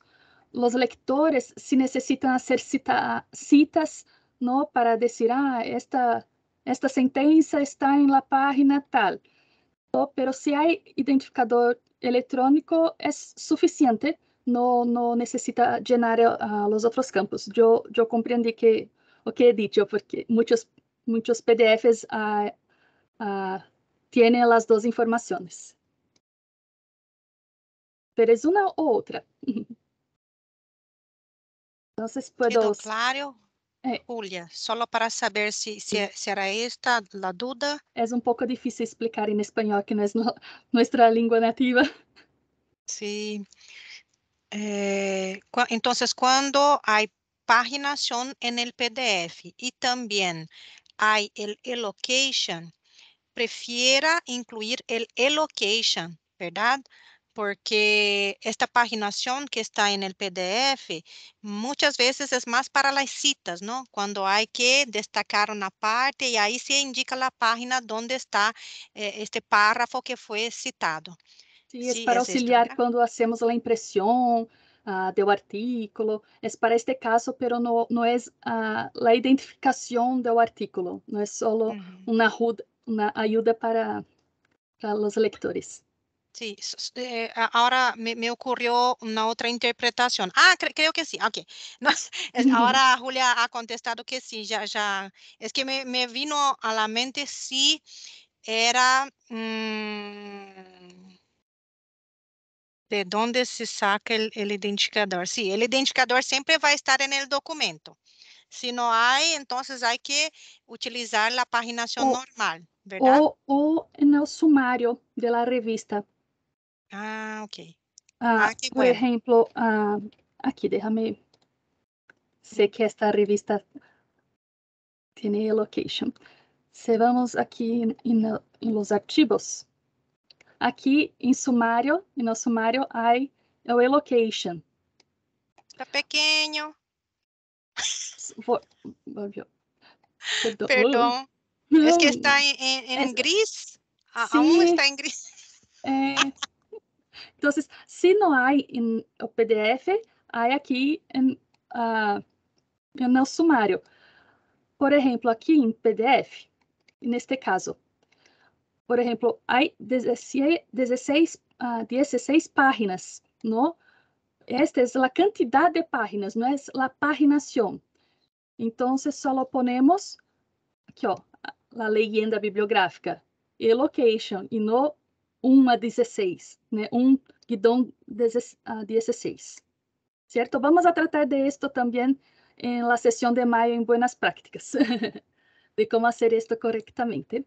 os leitores lectores si necessitam fazer cita, citas, não Para dizer ah, esta, esta sentença está em la página tal. ou, Pero se há identificador eletrônico é suficiente, não não necessita llenar uh, ah, los otros campos. eu compreendi o que, o que he dicho, porque muitos muitos PDFs uh, ah, uh, ah, tienen las duas informações outra una o otra. Entonces puedo. claro. É. Julia, só para saber se, se, se, era esta a dúvida. É um pouco difícil explicar em espanhol, que não é nossa língua nativa. Sim. Sí. Eh, então, quando há paginação no PDF e também há o elocation, prefiera incluir o elocation, verdade? porque esta paginação que está em el PDF muitas vezes é mais para as citas, quando há que destacar uma parte e aí se indica a página onde está eh, este párrafo que foi citado. Sim, sí, para auxiliar quando fazemos hacemos la do uh, del artículo, es para este caso, pero não não é a ah, la identificación del artículo, Não é solo uh -huh. para, para os lectores. Sí, eh, ahora me, me, ocurrió una otra interpretación. Ah, cre creo que sí, ah, ok. No, es, ahora Julia ha contestado que sí, ya, ya. Es que me, me vino a la mente si era... Mmm, de dónde se saca el, el identificador. Sí, el identificador siempre va a estar en el documento. Si no hay, entonces hay que utilizar la paginación o, normal, ¿verdad? O, o en el sumario de la revista. Ah, ok. Ah, ah por bueno. ejemplo, ah, aquí déjame. Sé que esta revista tiene location. Se vamos aquí en, en, en los archivos. Aqui em sumário, no sumário, aí é o elocation. Está pequeno. Vou, vou, Perdão. É que está em, em, gris. A, sí. está em gris. Então se não há en PDF, há aqui no uh, en ah, Por exemplo aqui em PDF, neste caso, por exemplo há 16, uh, 16 páginas, ¿no? Esta é a quantidade de páginas, no es la paginación. só solo ponemos aqui ó, oh, a leyenda bibliográfica, e location, e no 1 a 16, né? 1 a 16. certo? Vamos a tratar de esto também em la sessão de maio em buenas prácticas, de como fazer esto correctamente.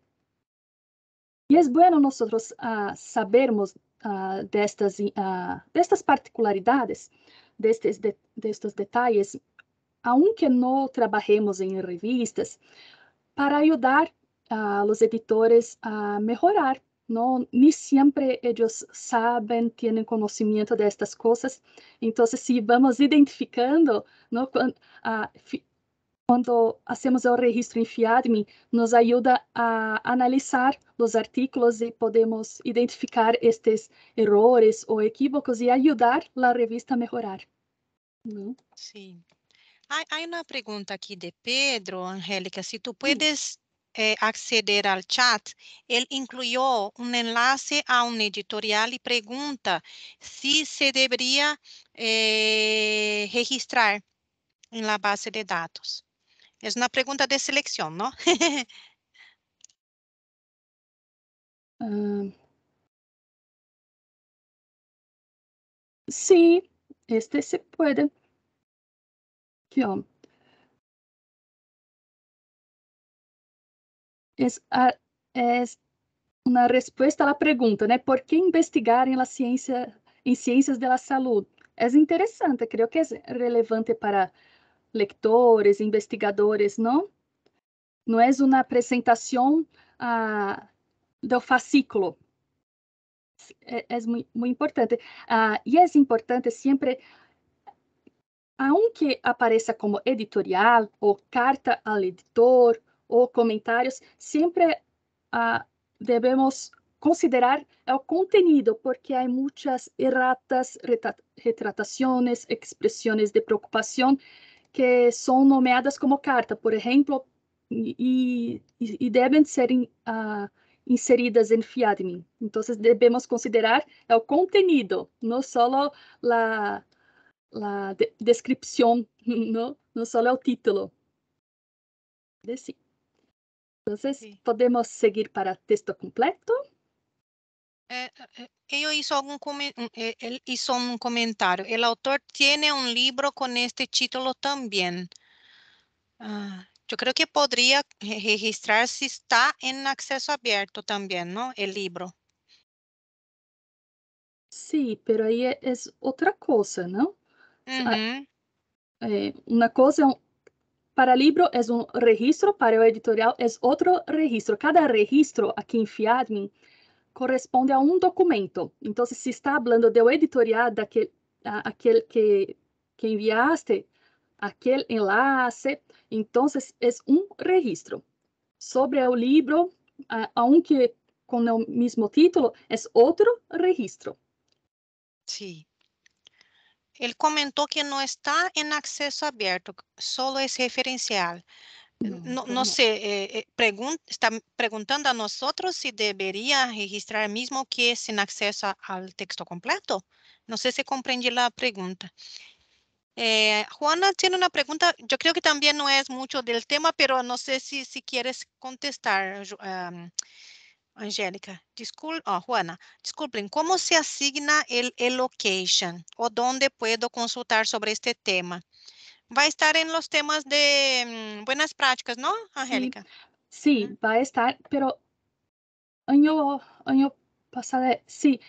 E é bueno nosotros uh, sabermos uh, de, uh, de particularidades, destes estes, de, estos detalles, aunque no trabajemos em revistas, para ajudar a ah, los editores a melhorar no, ni siempre ellos saben, tienen conocimiento de estas cosas. Entonces, si vamos identificando, ¿no? Ah, cuando, quando hacemos o registro em FIADME, nos ajuda a analisar os artigos e podemos identificar estes erros ou equívocos e ajudar a revista a melhorar. Sim. Sí. Hay, pergunta una pregunta aqui de Pedro, Angélica, se si tu puedes Eh, acceder al chat, él incluyó un enlace a un editorial y pregunta si se debería eh, registrar en la base de datos. Es una pregunta de selección, ¿no? Ah. sí, este se puede. é uma resposta à pergunta, né? Por que investigar em la ciência, em ciências da saúde? É interessante, creio que é relevante para leitores, investigadores, não? Não é uma apresentação ah, do fascículo. É, é muito, importante. Ah, e é importante sempre aunque apareça como editorial ou carta ao editor ou comentários, sempre ah, devemos considerar o conteúdo, porque há muitas erratas, retratações, expressões de preocupação que são nomeadas como carta, por exemplo, e, e devem ser uh, inseridas em Fiadmin. Então, devemos considerar o conteúdo, não só a, a descrição, não, não só o título. Assim. Entonces, podemos seguir para texto completo. Eh, algún eh, eh, mm, eh, él hizo un comentario. El autor tiene un libro con este título también. Ah, yo creo que podría registrar si está en acceso abierto también, ¿no? El libro. Sí, pero ahí es otra cosa, ¿no? una cosa Para livro é um registro, para o editorial é outro registro. Cada registro aqui em FIADMIN corresponde a um documento. Então se está falando do editorial, daquele que, que enviaste, aquele enlace, então é um registro. Sobre o livro, a, aunque com o mesmo título, é outro registro. Sí. Él comentó que no está en acceso abierto, solo es referencial. Mm, no, sé, eh, eh está preguntando a nosotros si debería registrar mismo que es sin acceso al texto completo. No sé si comprendí la pregunta. Eh, Juana tiene una pregunta, yo creo que también no es mucho del tema, pero no sé si, quieres contestar, Angélica, discul oh, Juana, disculpen, Como se asigna o location Ou dónde puedo consultar sobre este tema? Vai estar em los temas de um, mm, buenas prácticas, não, Angélica? Sí, sí, estar, pero ano passado, sim, sí,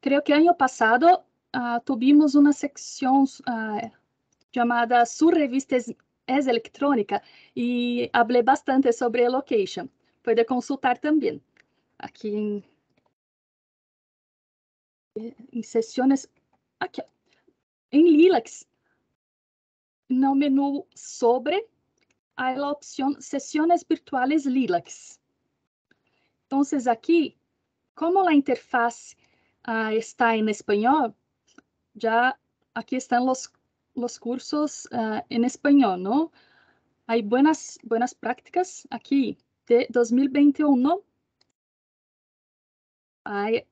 creo que ano pasado uh, tuvimos una sección uh, llamada Su revista es, electrónica e hablé bastante sobre location Puede consultar también aqui em, em sessões, aqui, em Lilacs, no menu sobre, há a opção Sessões Virtuais Lilacs. Então, aqui, como a interface uh, está em espanhol, já aqui estão os, os cursos uh, em espanhol, não? Há boas, boas práticas aqui de 2021 hay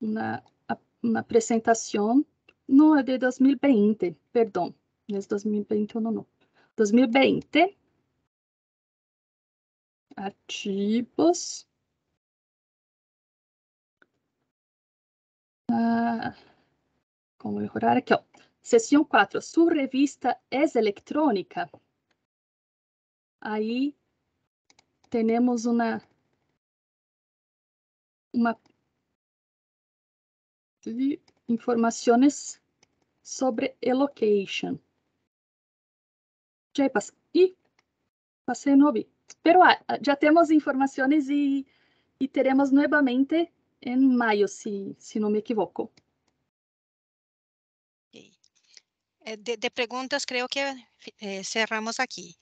una, una presentación, no, de 2020, perdón, es 2021, no, 2020. Archivos. Ah, como mejorar aqui, ó. Sessão 4, sua revista é eletrônica? Aí temos uma informações sobre location Já passei, e passei no vi. Pero ah, ah, já temos informações e, e teremos novamente em maio, se, se não me equivoco. Eh, de, de, preguntas creo que eh, cerramos aqui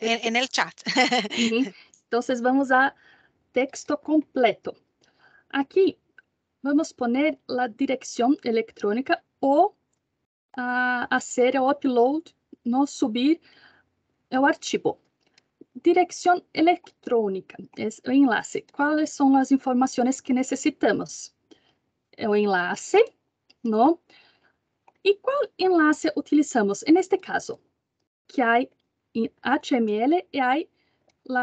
em el chat. Entonces vamos a texto completo. Aqui vamos poner a dirección electrónica ou uh, hacer o upload, não subir o artigo. Direção electrónica é o enlace. Quais são as informações que É O enlace, não? E qual enlace utilizamos en este caso? Que há em HTML e há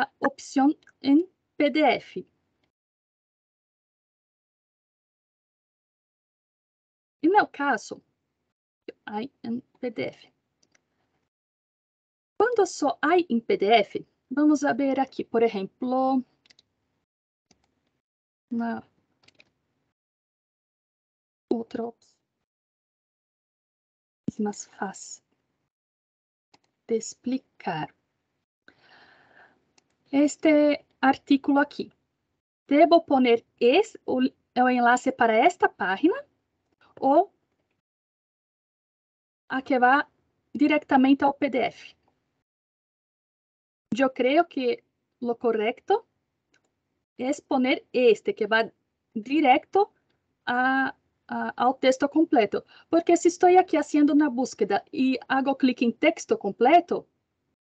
a opção em PDF. No meu caso, I em PDF. Quando é sou I em PDF, vamos abrir aqui, por exemplo, na outra opção é mais fácil de explicar. Este artículo aqui. Devo pôr esse, o, o enlace para esta página ou a que vá diretamente ao PDF. Eu creio que o correto é poner este, que vai directo ao texto completo. Porque se estou aqui fazendo uma búsqueda e hago clique em texto completo,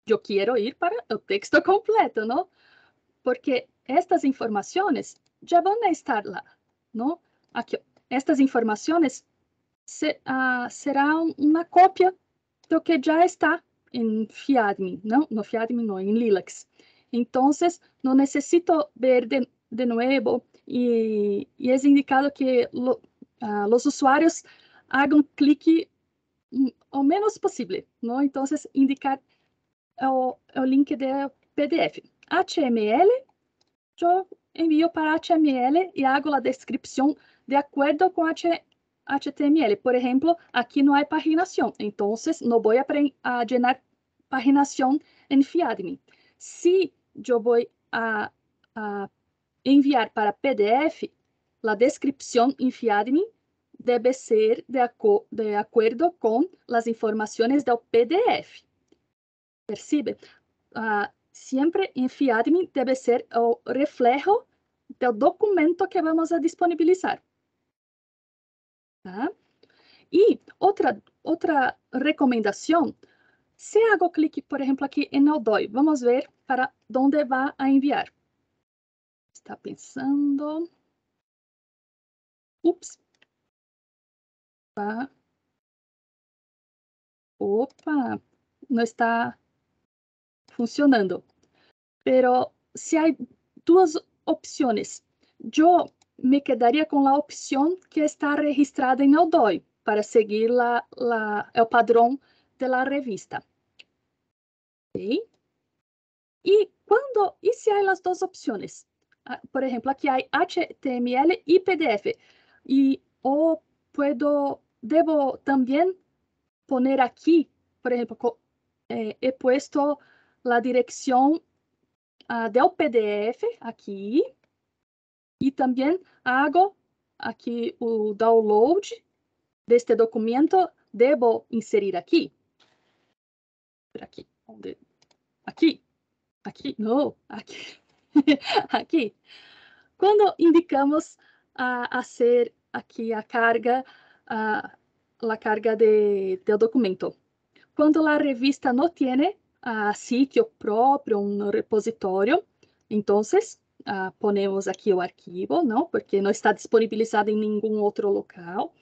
eu quero ir para o texto completo, não? Porque estas informações já vão estar lá, não? Aqui, estas informações se, uh, ah, serão uma cópia do que já está em Fiadmin, não, no Fiadmin não, em Lilacs. Então, não necessito ver de, de novo e, e é indicado que lo, uh, ah, os usuários hagam clique mm, o menos possível, não? Então, indicar o, o link do PDF. HTML, eu envio para HTML e hago a descrição de acuerdo con HTML. Por ejemplo, aquí no hay paginación, entonces no voy a, a llenar paginación en Fiadmi. Si yo voy a, enviar para PDF, la descripción en Fiadmi debe ser de, acuerdo con las informaciones del PDF. Percibe? Ah, siempre en Fiadmi debe ser el reflejo del documento que vamos a disponibilizar. Tá? E outra, outra recomendação, se eu hago clique, por exemplo, aqui em Aldoi, vamos ver para onde vai a enviar. Está pensando. Ups. Opa, não está funcionando. Pero se há duas opções. Eu me quedaria com a opção que está registrada em el para seguir la, la, el de la revista. ¿Sí? E quando e se há as duas opções? Ah, por exemplo, aqui há HTML e PDF, e ou puedo, devo também poner aqui, por exemplo, eh, he puesto a direção uh, ah, PDF aqui e também hago aqui o download deste documento, devo inserir aqui. Aqui, Aqui, aqui, não, aqui, aqui. Quando indicamos a, a ser aqui a carga, a, a carga de, de documento. Quando a revista não tem a ah, sitio próprio, um repositório, então ah, ponemos aqui o arquivo, não, porque não está disponibilizado em nenhum outro local.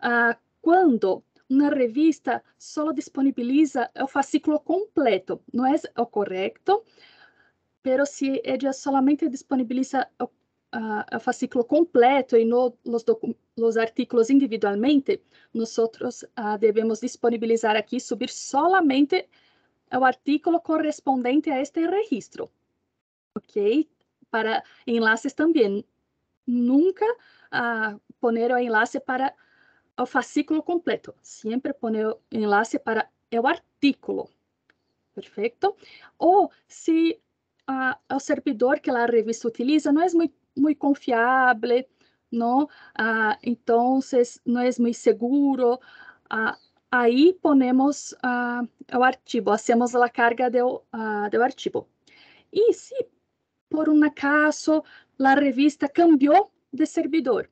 Ah, quando uma revista só disponibiliza o fascículo completo, não é o correto, mas se ela somente disponibiliza o, uh, ah, o fascículo completo e não os, os artigos individualmente, nós uh, devemos disponibilizar aqui, subir somente o artículo correspondente a este registro. Ok? para enlaces também Nunca uh, poner o enlace para o fascículo completo. Siempre poner o enlace para o artículo. perfeito ou se ah, o servidor que a revista utiliza não é muito muito confiável não Uh, entonces não é muito seguro. aí ponemos o artigo hacemos a carga do do artigo e se por um acaso a revista cambiou de servidor.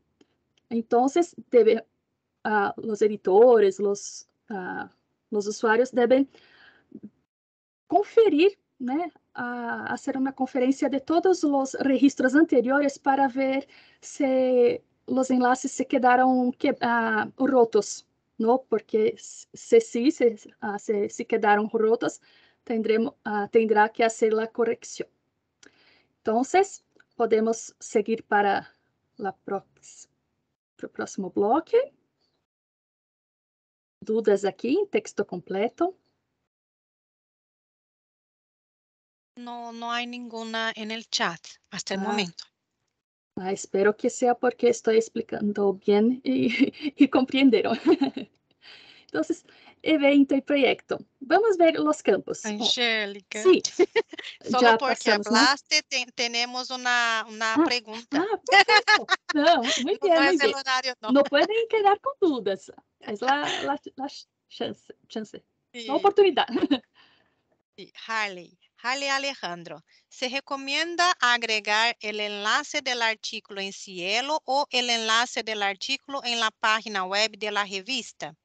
Então, os uh, editores, os uh, devem conferir, né, a, hacer uma conferência de todos os registros anteriores para ver se os enlaces se quedaram que, uh, rotos, Porque se se si, se se ah, quedaram rotos, tendremos, ah, tendrá que fazer a correção. Então, podemos seguir para o próximo bloco. Dúvidas aqui em texto completo? Não, não há nenhuma em el chat até o ah. momento. Ah, espero que seja porque estou explicando bem e compreenderam. Então, Entonces, evento e projeto. Vamos ver los campos. Angélica. Sí. Só ya porque pasamos, hablaste, né? ¿no? uma ah, pergunta. ah, pregunta. Ah, perfecto. no, muy não No, muy bien. Horario, no. no, quedar chance, chance. Sí. Uma oportunidade. Sí. Harley. Harley Alejandro, ¿se recomenda agregar o enlace do artículo en Cielo ou o enlace do artículo en la página web da revista?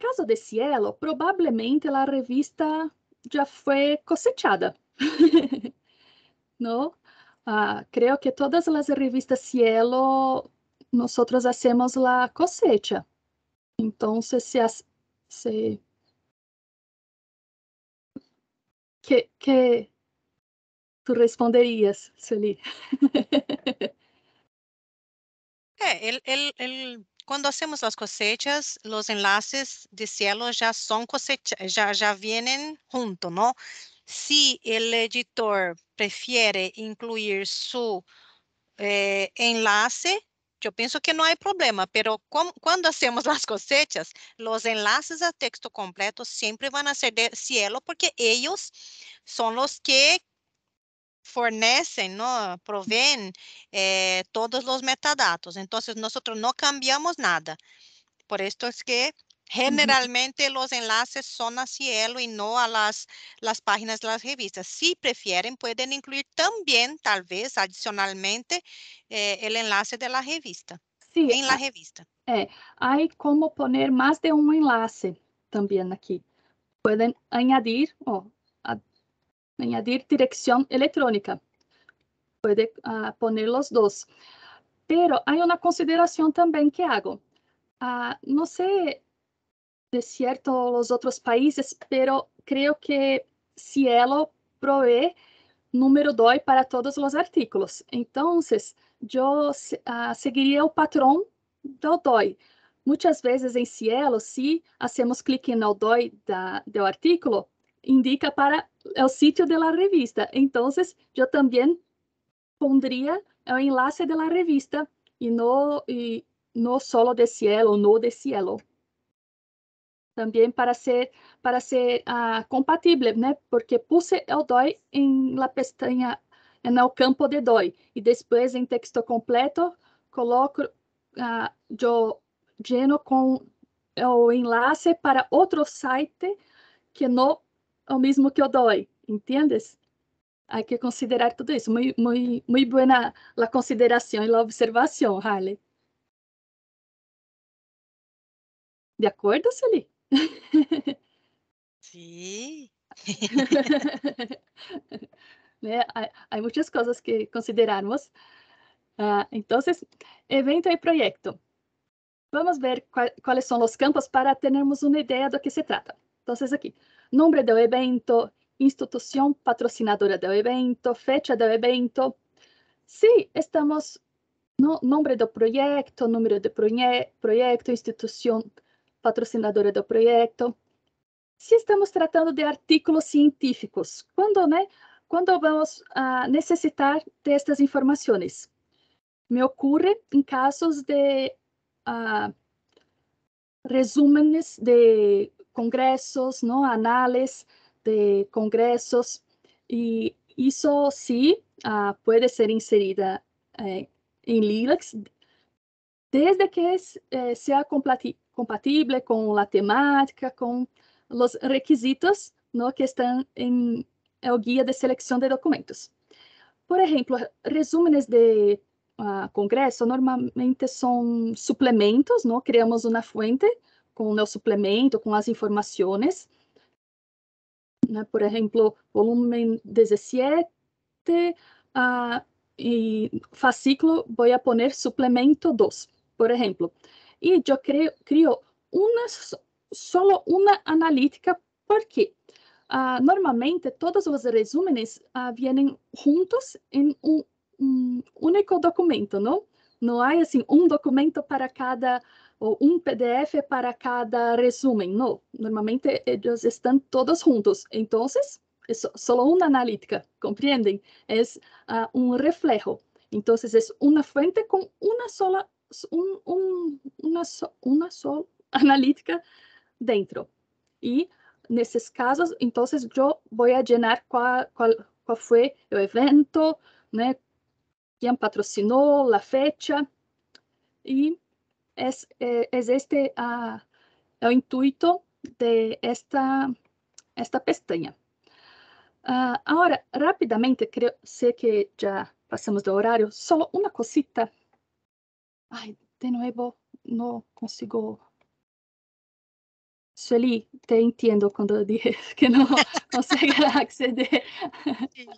caso de Cielo, provavelmente a revista já foi cosechada. não? Ah, que todas as revistas Cielo nosotros hacemos la cosecha. Então se se se... que que tu responderias, Celi? É, ele, ele, ele, quando hacemos as cosechas, os enlaces de cielo já são cosecha, já, já vienen junto, ¿no? Si o editor prefere incluir seu eh, enlace, eu penso que não há problema, Mas quando hacemos as cosechas, os enlaces a texto completo sempre vão ser de cielo, porque eles são os que fornecen, ¿no? proveen eh, todos los metadatos. Entonces nosotros no cambiamos nada. Por esto es que generalmente los enlaces son a Cielo y no a las, las páginas de las revistas. Si prefieren, pueden incluir también, tal vez, adicionalmente, eh, el enlace de la revista. Sí, en la revista. Eh, hay como poner más de un enlace también aquí. Pueden añadir, añadir dirección electrónica. Puede uh, poner los dos. Pero hay una consideración también que hago. Uh, no sé de cierto los otros países, pero creo que Cielo provee número DOI para todos los artículos. Entonces, yo uh, seguiría el patrón del DOI. Muitas vezes em Cielo, se hacemos clique no DOI da, do artículo, indica para é o de la revista. Então, eu também pondría o enlace da revista e no, solo de cielo, no de cielo. também para ser, para ser uh, compatible, Porque puse o DOI em la pestaña, en campo de DOI. e depois em texto completo, coloco, uh, yo lleno con enlace para outro site que no o mesmo que eu dói, entendes? Há que considerar tudo isso. Muito, muito, muito boa a consideração e a observação, Harley. De acordo, Celie? Sim. né? há, muitas coisas que considerarmos. Ah, então, evento e projeto. Vamos ver quais, quais são os campos para termos uma ideia do que se trata. Então, aqui, nombre do evento, instituição patrocinadora do evento, fecha do evento. Sim, estamos, no, do projeto, número de proje- projeto, instituição patrocinadora do projeto. Se estamos tratando de artículos científicos, quando, né, quando vamos necessitar destas informações? Me ocorre em casos de ah, resumos de congressos, ¿no? anales de congresos, y eso sí uh, puede ser inserida eh, en Lilacs desde que eh, sea compatible con la temática, con los requisitos ¿no? que están en el guía de selección de documentos. Por ejemplo, resúmenes de uh, congreso normalmente son suplementos, ¿no? creamos una fuente com o meu suplemento, com as informações. Né? Por exemplo, volume 17, uh, ah, e fascículo, vou a poner suplemento 2, por exemplo. E eu crio, crio uma, só uma analítica, porque uh, ah, normalmente todos os resumos uh, ah, vêm juntos em um, um único documento, não? Não há assim um documento para cada ou um PDF é para cada resumen. Não, normalmente eles estão todos juntos. Então, é só uma analítica, compreendem? É uh, ah, um reflejo. Então, é uma fuente com uma sola, um, um, uma, so, uma só analítica dentro. E nesses casos, então, eu vou llenar qual, qual, qual foi o evento, né? quem patrocinou, a fecha e es, eh, es este uh, el intuito de esta, esta pestaña. Uh, ahora, rápidamente, creo, sé que ya pasamos de horario, solo una cosita. Ay, de nuevo, no consigo. Sueli, te entiendo cuando dije que no conseguirá acceder. Sí.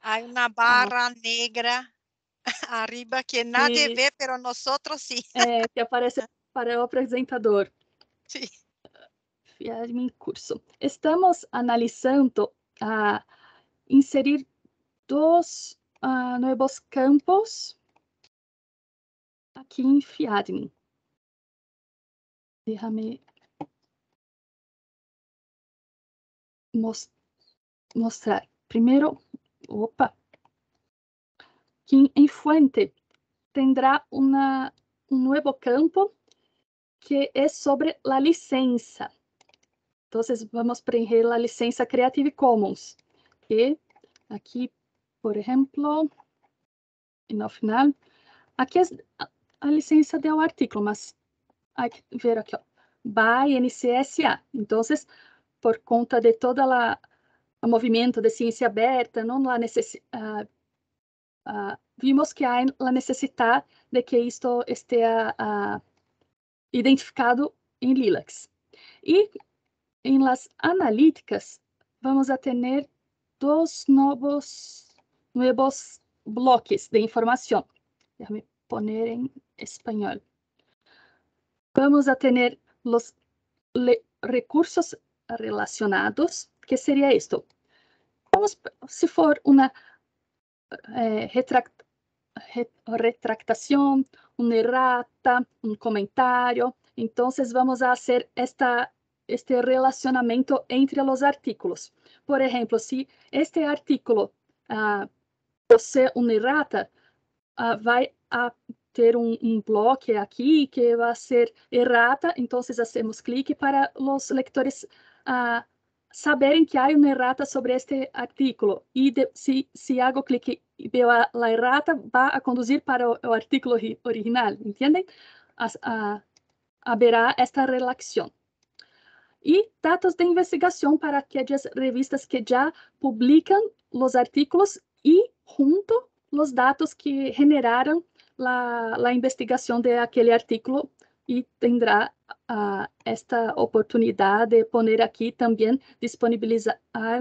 Hay una ah. barra negra Arriba, que nada e... TV, pero nosotros sí. É, que aparece para o apresentador. Sim. Sí. curso. Estamos analisando a ah, inserir dois uh, novos campos aqui em Fiarme. Déjame mostrar. Primeiro, opa, que em Fuente tendrá um novo campo que é sobre a licença. Então, vamos preencher a licença Creative Commons, E aqui, por exemplo, no final, aqui é a licença deu artigo, artículo, mas que ver aqui, ó, by NCSA. Então, por conta de todo o movimento de ciência aberta, não há necessidade, uh, Uh, vimos que há a necessidade de que isto esteja uh, ah, identificado em Lilacs. E em las analíticas, vamos a ter dois novos, novos bloques de informação. Deixa-me pôr em espanhol. Vamos a ter os recursos relacionados, que seria isto. Vamos, se for uma é, retract, retractação, uma errata, um comentário. Então, vamos fazer esta este relacionamento entre os artículos. Por exemplo, se este artículo uh, você uma errata, uh, ah, vai a ter um, um bloco aqui que vai ser errata, então fazemos clique para os leitores uh, ah, saber que há uma errata sobre este artículo e de, se, se hago e veo a, la errata, vai a conduzir para o, o artículo original, entendem? haverá esta relação. E dados de investigação para aquelas revistas que já publicam os artículos e junto os dados que geraram a investigação de aquele artículo e terá uh, esta oportunidade de poner aqui também disponibilizar a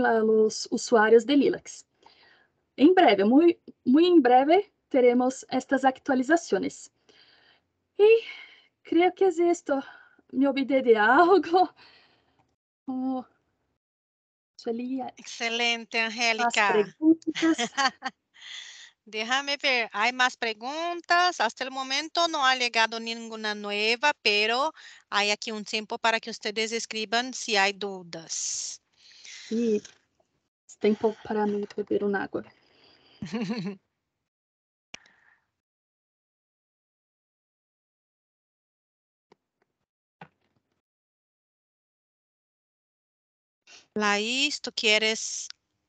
usuários de Lilacs. Em breve, muito, em breve, teremos estas atualizações. E creio que é esto. Me ouvi de algo. Oh, Excelente, Angélica. Déjame ver, hay más preguntas. Hasta el momento no ha llegado ninguna nueva, pero hay aquí un tiempo para que ustedes escriban si hay dudas. Sí, tiempo para mí beber un agua. Laís, ¿tú quieres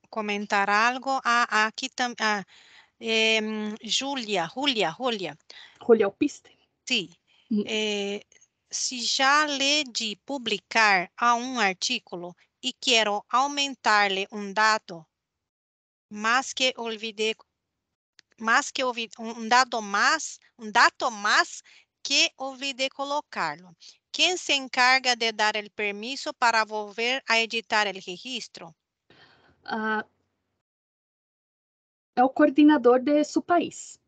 comentar algo? Ah, aquí también. Ah, eh, Julia, Julia, Julia. Julia Alpiste. Sim. Mm. Eh, se já lhe de publicar a um artigo e quero aumentar-lhe um dado, mas que olvide, mas que ouvide, um dado mais, um dado mais que olvidei colocá-lo. Quem se encarga de dar o permisso para volver a editar o registro? Uh, é o coordinador de su país.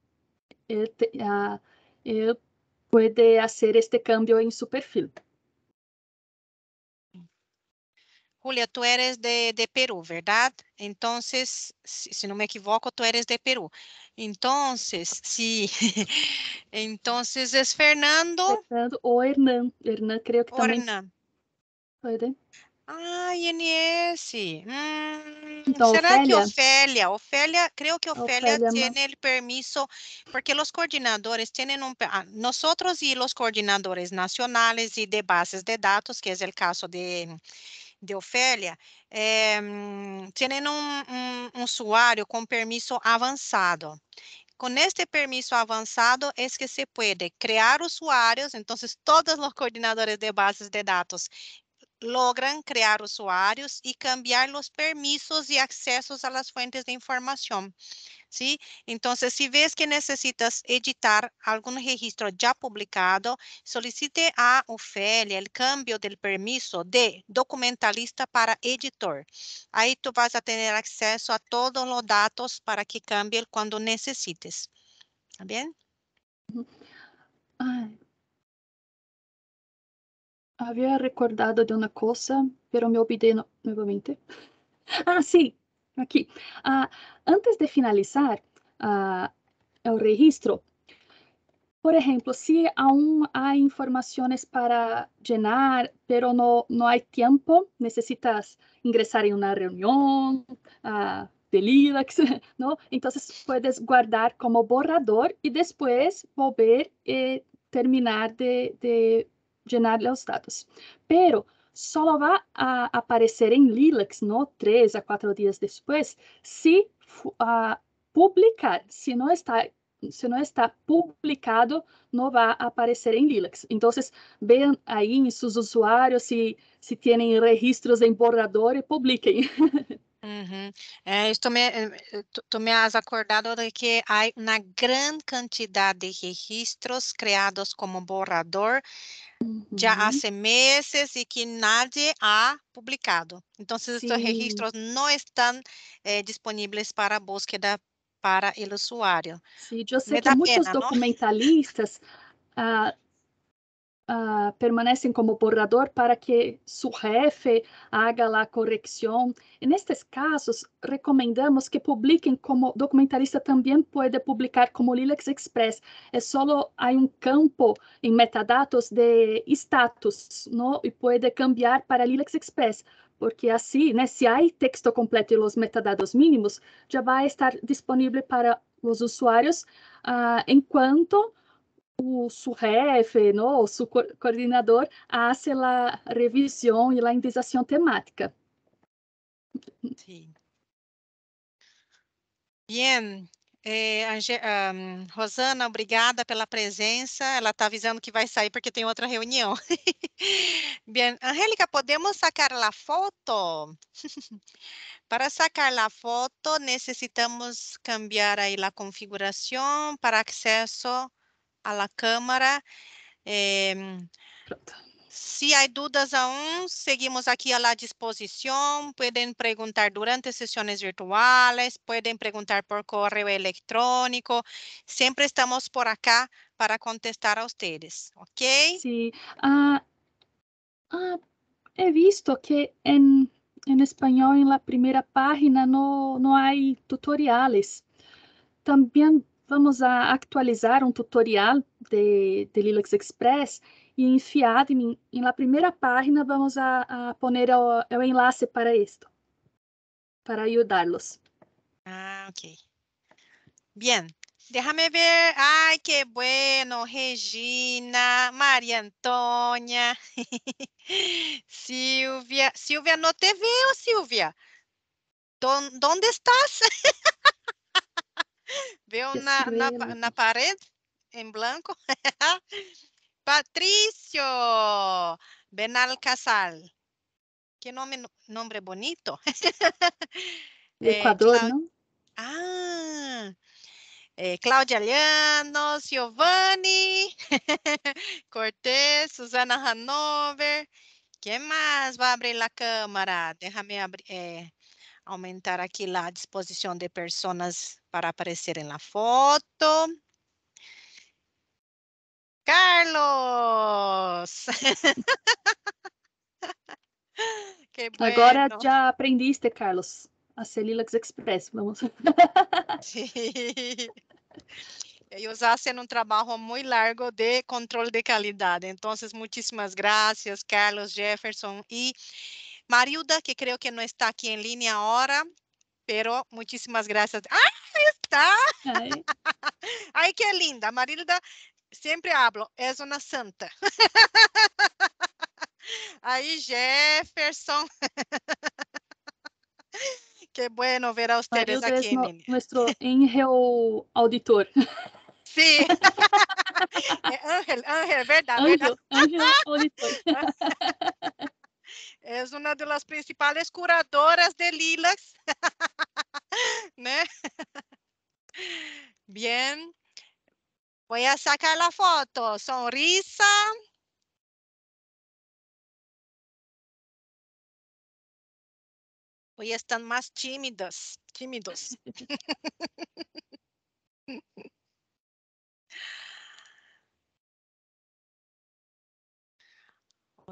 Ele pode fazer este cambio em su perfil. Julia, tu eres de, de, verdade? Então se si, si, me equivoco, tu eres de Peru. Então se, então es Fernando. Fernando ou Hernán. Hernán creio que o Hernán. Ah, INS. Hum, então, será Ofelia? que Ofelia? Ofélia, creio que Ofelia, Ofelia né? tiene el porque os coordenadores tienen nós ah, nosotros e os coordenadores nacionales e de bases de dados que é o caso de, de Ofélia, é, um usuário com usuario avançado. com este permisso avançado es que se pode criar usuários então todos os coordenadores de bases de dados logran crear usuarios y cambiar los permisos y accesos a las fuentes de información. ¿sí? Entonces, si ves que necesitas editar algún registro ya publicado, solicite a Ofelia el cambio del permiso de documentalista para editor. Ahí tú vas a tener acceso a todos los datos para que cambie cuando necesites. ¿Está bien? Uh -huh. Havia recordado de uma coisa, pero me olvidei no novamente. ah, sim, aqui. Ah, antes de finalizar ah, é o registro, por exemplo, se aún há informações para llenar, pero não no há tempo, necessitas ingressar em uma reunião, ah, delírax, ¿no? Entonces puedes guardar como borrador e depois volver e terminar de, de llenar os dados, Pero só vai a aparecer em Lilacs, no três a quatro dias depois, se uh, publicar, se não está se não está publicado, não vai aparecer em Lilacs. Então, vejam aí em seus usuários se, se têm registros em borrador e publiquem. Uhum. É, estou me, estou eh, eh, me acordado de que há uma grande quantidade de registros criados como borrador uhum. há meses e que nadie ha publicado. Então esses registros não estão eh, para búsqueda para o usuário. Sí, yo Me que muitos pena, documentalistas uh, uh, permanecem como borrador para que seu jefe haga a correção. Nestes casos, recomendamos que publiquem como documentarista também pode publicar como Lilacs Express. É só há um campo em metadados de status, não? E pode cambiar para Lilacs Express porque assim, né, se há texto completo e os metadados mínimos, já vai estar disponível para os usuários, uh, ah, enquanto o suref, o su coordenador, coordinador hace la revisión a la temática. Sí. Bien, um, é, Rosana, obrigada pela presença. Ela está avisando que vai sair porque tem outra reunião. Bien, Angélica, podemos sacar a foto? para sacar a foto, necessitamos cambiar aí a configuração para acesso a la Câmara. Eh, se há dúvidas a um, seguimos aqui à disposição. Podem perguntar durante sessões virtuais, podem perguntar por correio eletrônico. Sempre estamos por acá para contestar a vocês, ok? Sim. Sí. Uh, ah, uh, ah, he é visto que em, em espanhol, na primeira página, não há tutoriais. Também Vamos a atualizar um tutorial de, de Express e enfiar em, em la primeira página vamos a, a poner o, o enlace para isto, para ajudá-los. Ah, ok. Bem, Déjame ver. Ai, que bueno, Regina, Maria Antônia, Silvia. Silvia, no te veo, Silvia. ¿Dónde estás? Viu na, na, na, parede, em branco. Patrício Benal Casal. Que nome, nome bonito. Equador, eh, não? Ah, é, Cláudia Llanos, Giovanni, Cortez, Susana Hanover. Quem mais vai abrir a câmara? Deixa-me abrir. Eh, aumentar aqui lá a disposição de pessoas para aparecerem na foto. Carlos! bueno. Agora já aprendiste, Carlos, a ser Express. Vamos. sí. Ellos hacen un trabajo muy largo de control de calidad. Entonces, muchísimas gracias, Carlos Jefferson. Y Marilda, que creo que no está aquí en línea ahora, pero muchísimas gracias. ¡Ah, está! Ay, que qué linda. Marilda, siempre hablo, es una santa. Aí Jefferson. Qué bueno ver a ustedes Marilda aquí. Es no, en nuestro Angel auditor. Sí. Eh, ángel, Ángel, verdad, Ángel, verdad. Ángel auditor. es una de las principales curadoras de lilas. Bien, voy a sacar la foto. Sonrisa. Hoy están más tímidos, tímidos.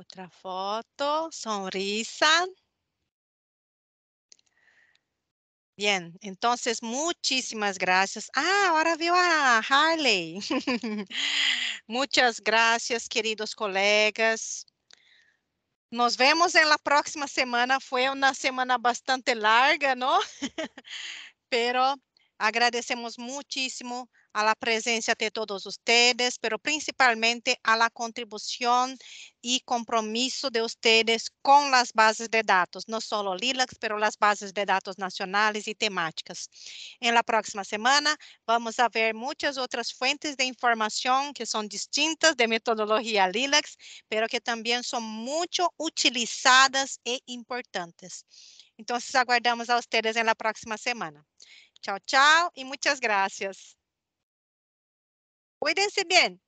Outra foto, sonrisa. Bien, entonces muchísimas gracias. Ah, ahora veo a Harley. Muchas gracias, queridos colegas. Nos vemos en la próxima semana. Fue una semana bastante larga, ¿no? Pero agradecemos muchísimo a la de todos ustedes, pero principalmente a la e compromisso de ustedes com as bases de não só solo LILACs, pero las bases de dados nacionales e temáticas. En la próxima semana vamos a ver muitas outras fuentes de informação que são distintas de metodologia LILACs, pero que também são muito utilizadas e importantes. Então, aguardamos a ustedes en la próxima semana. Tchau, tchau e muitas gracias. cuidense bien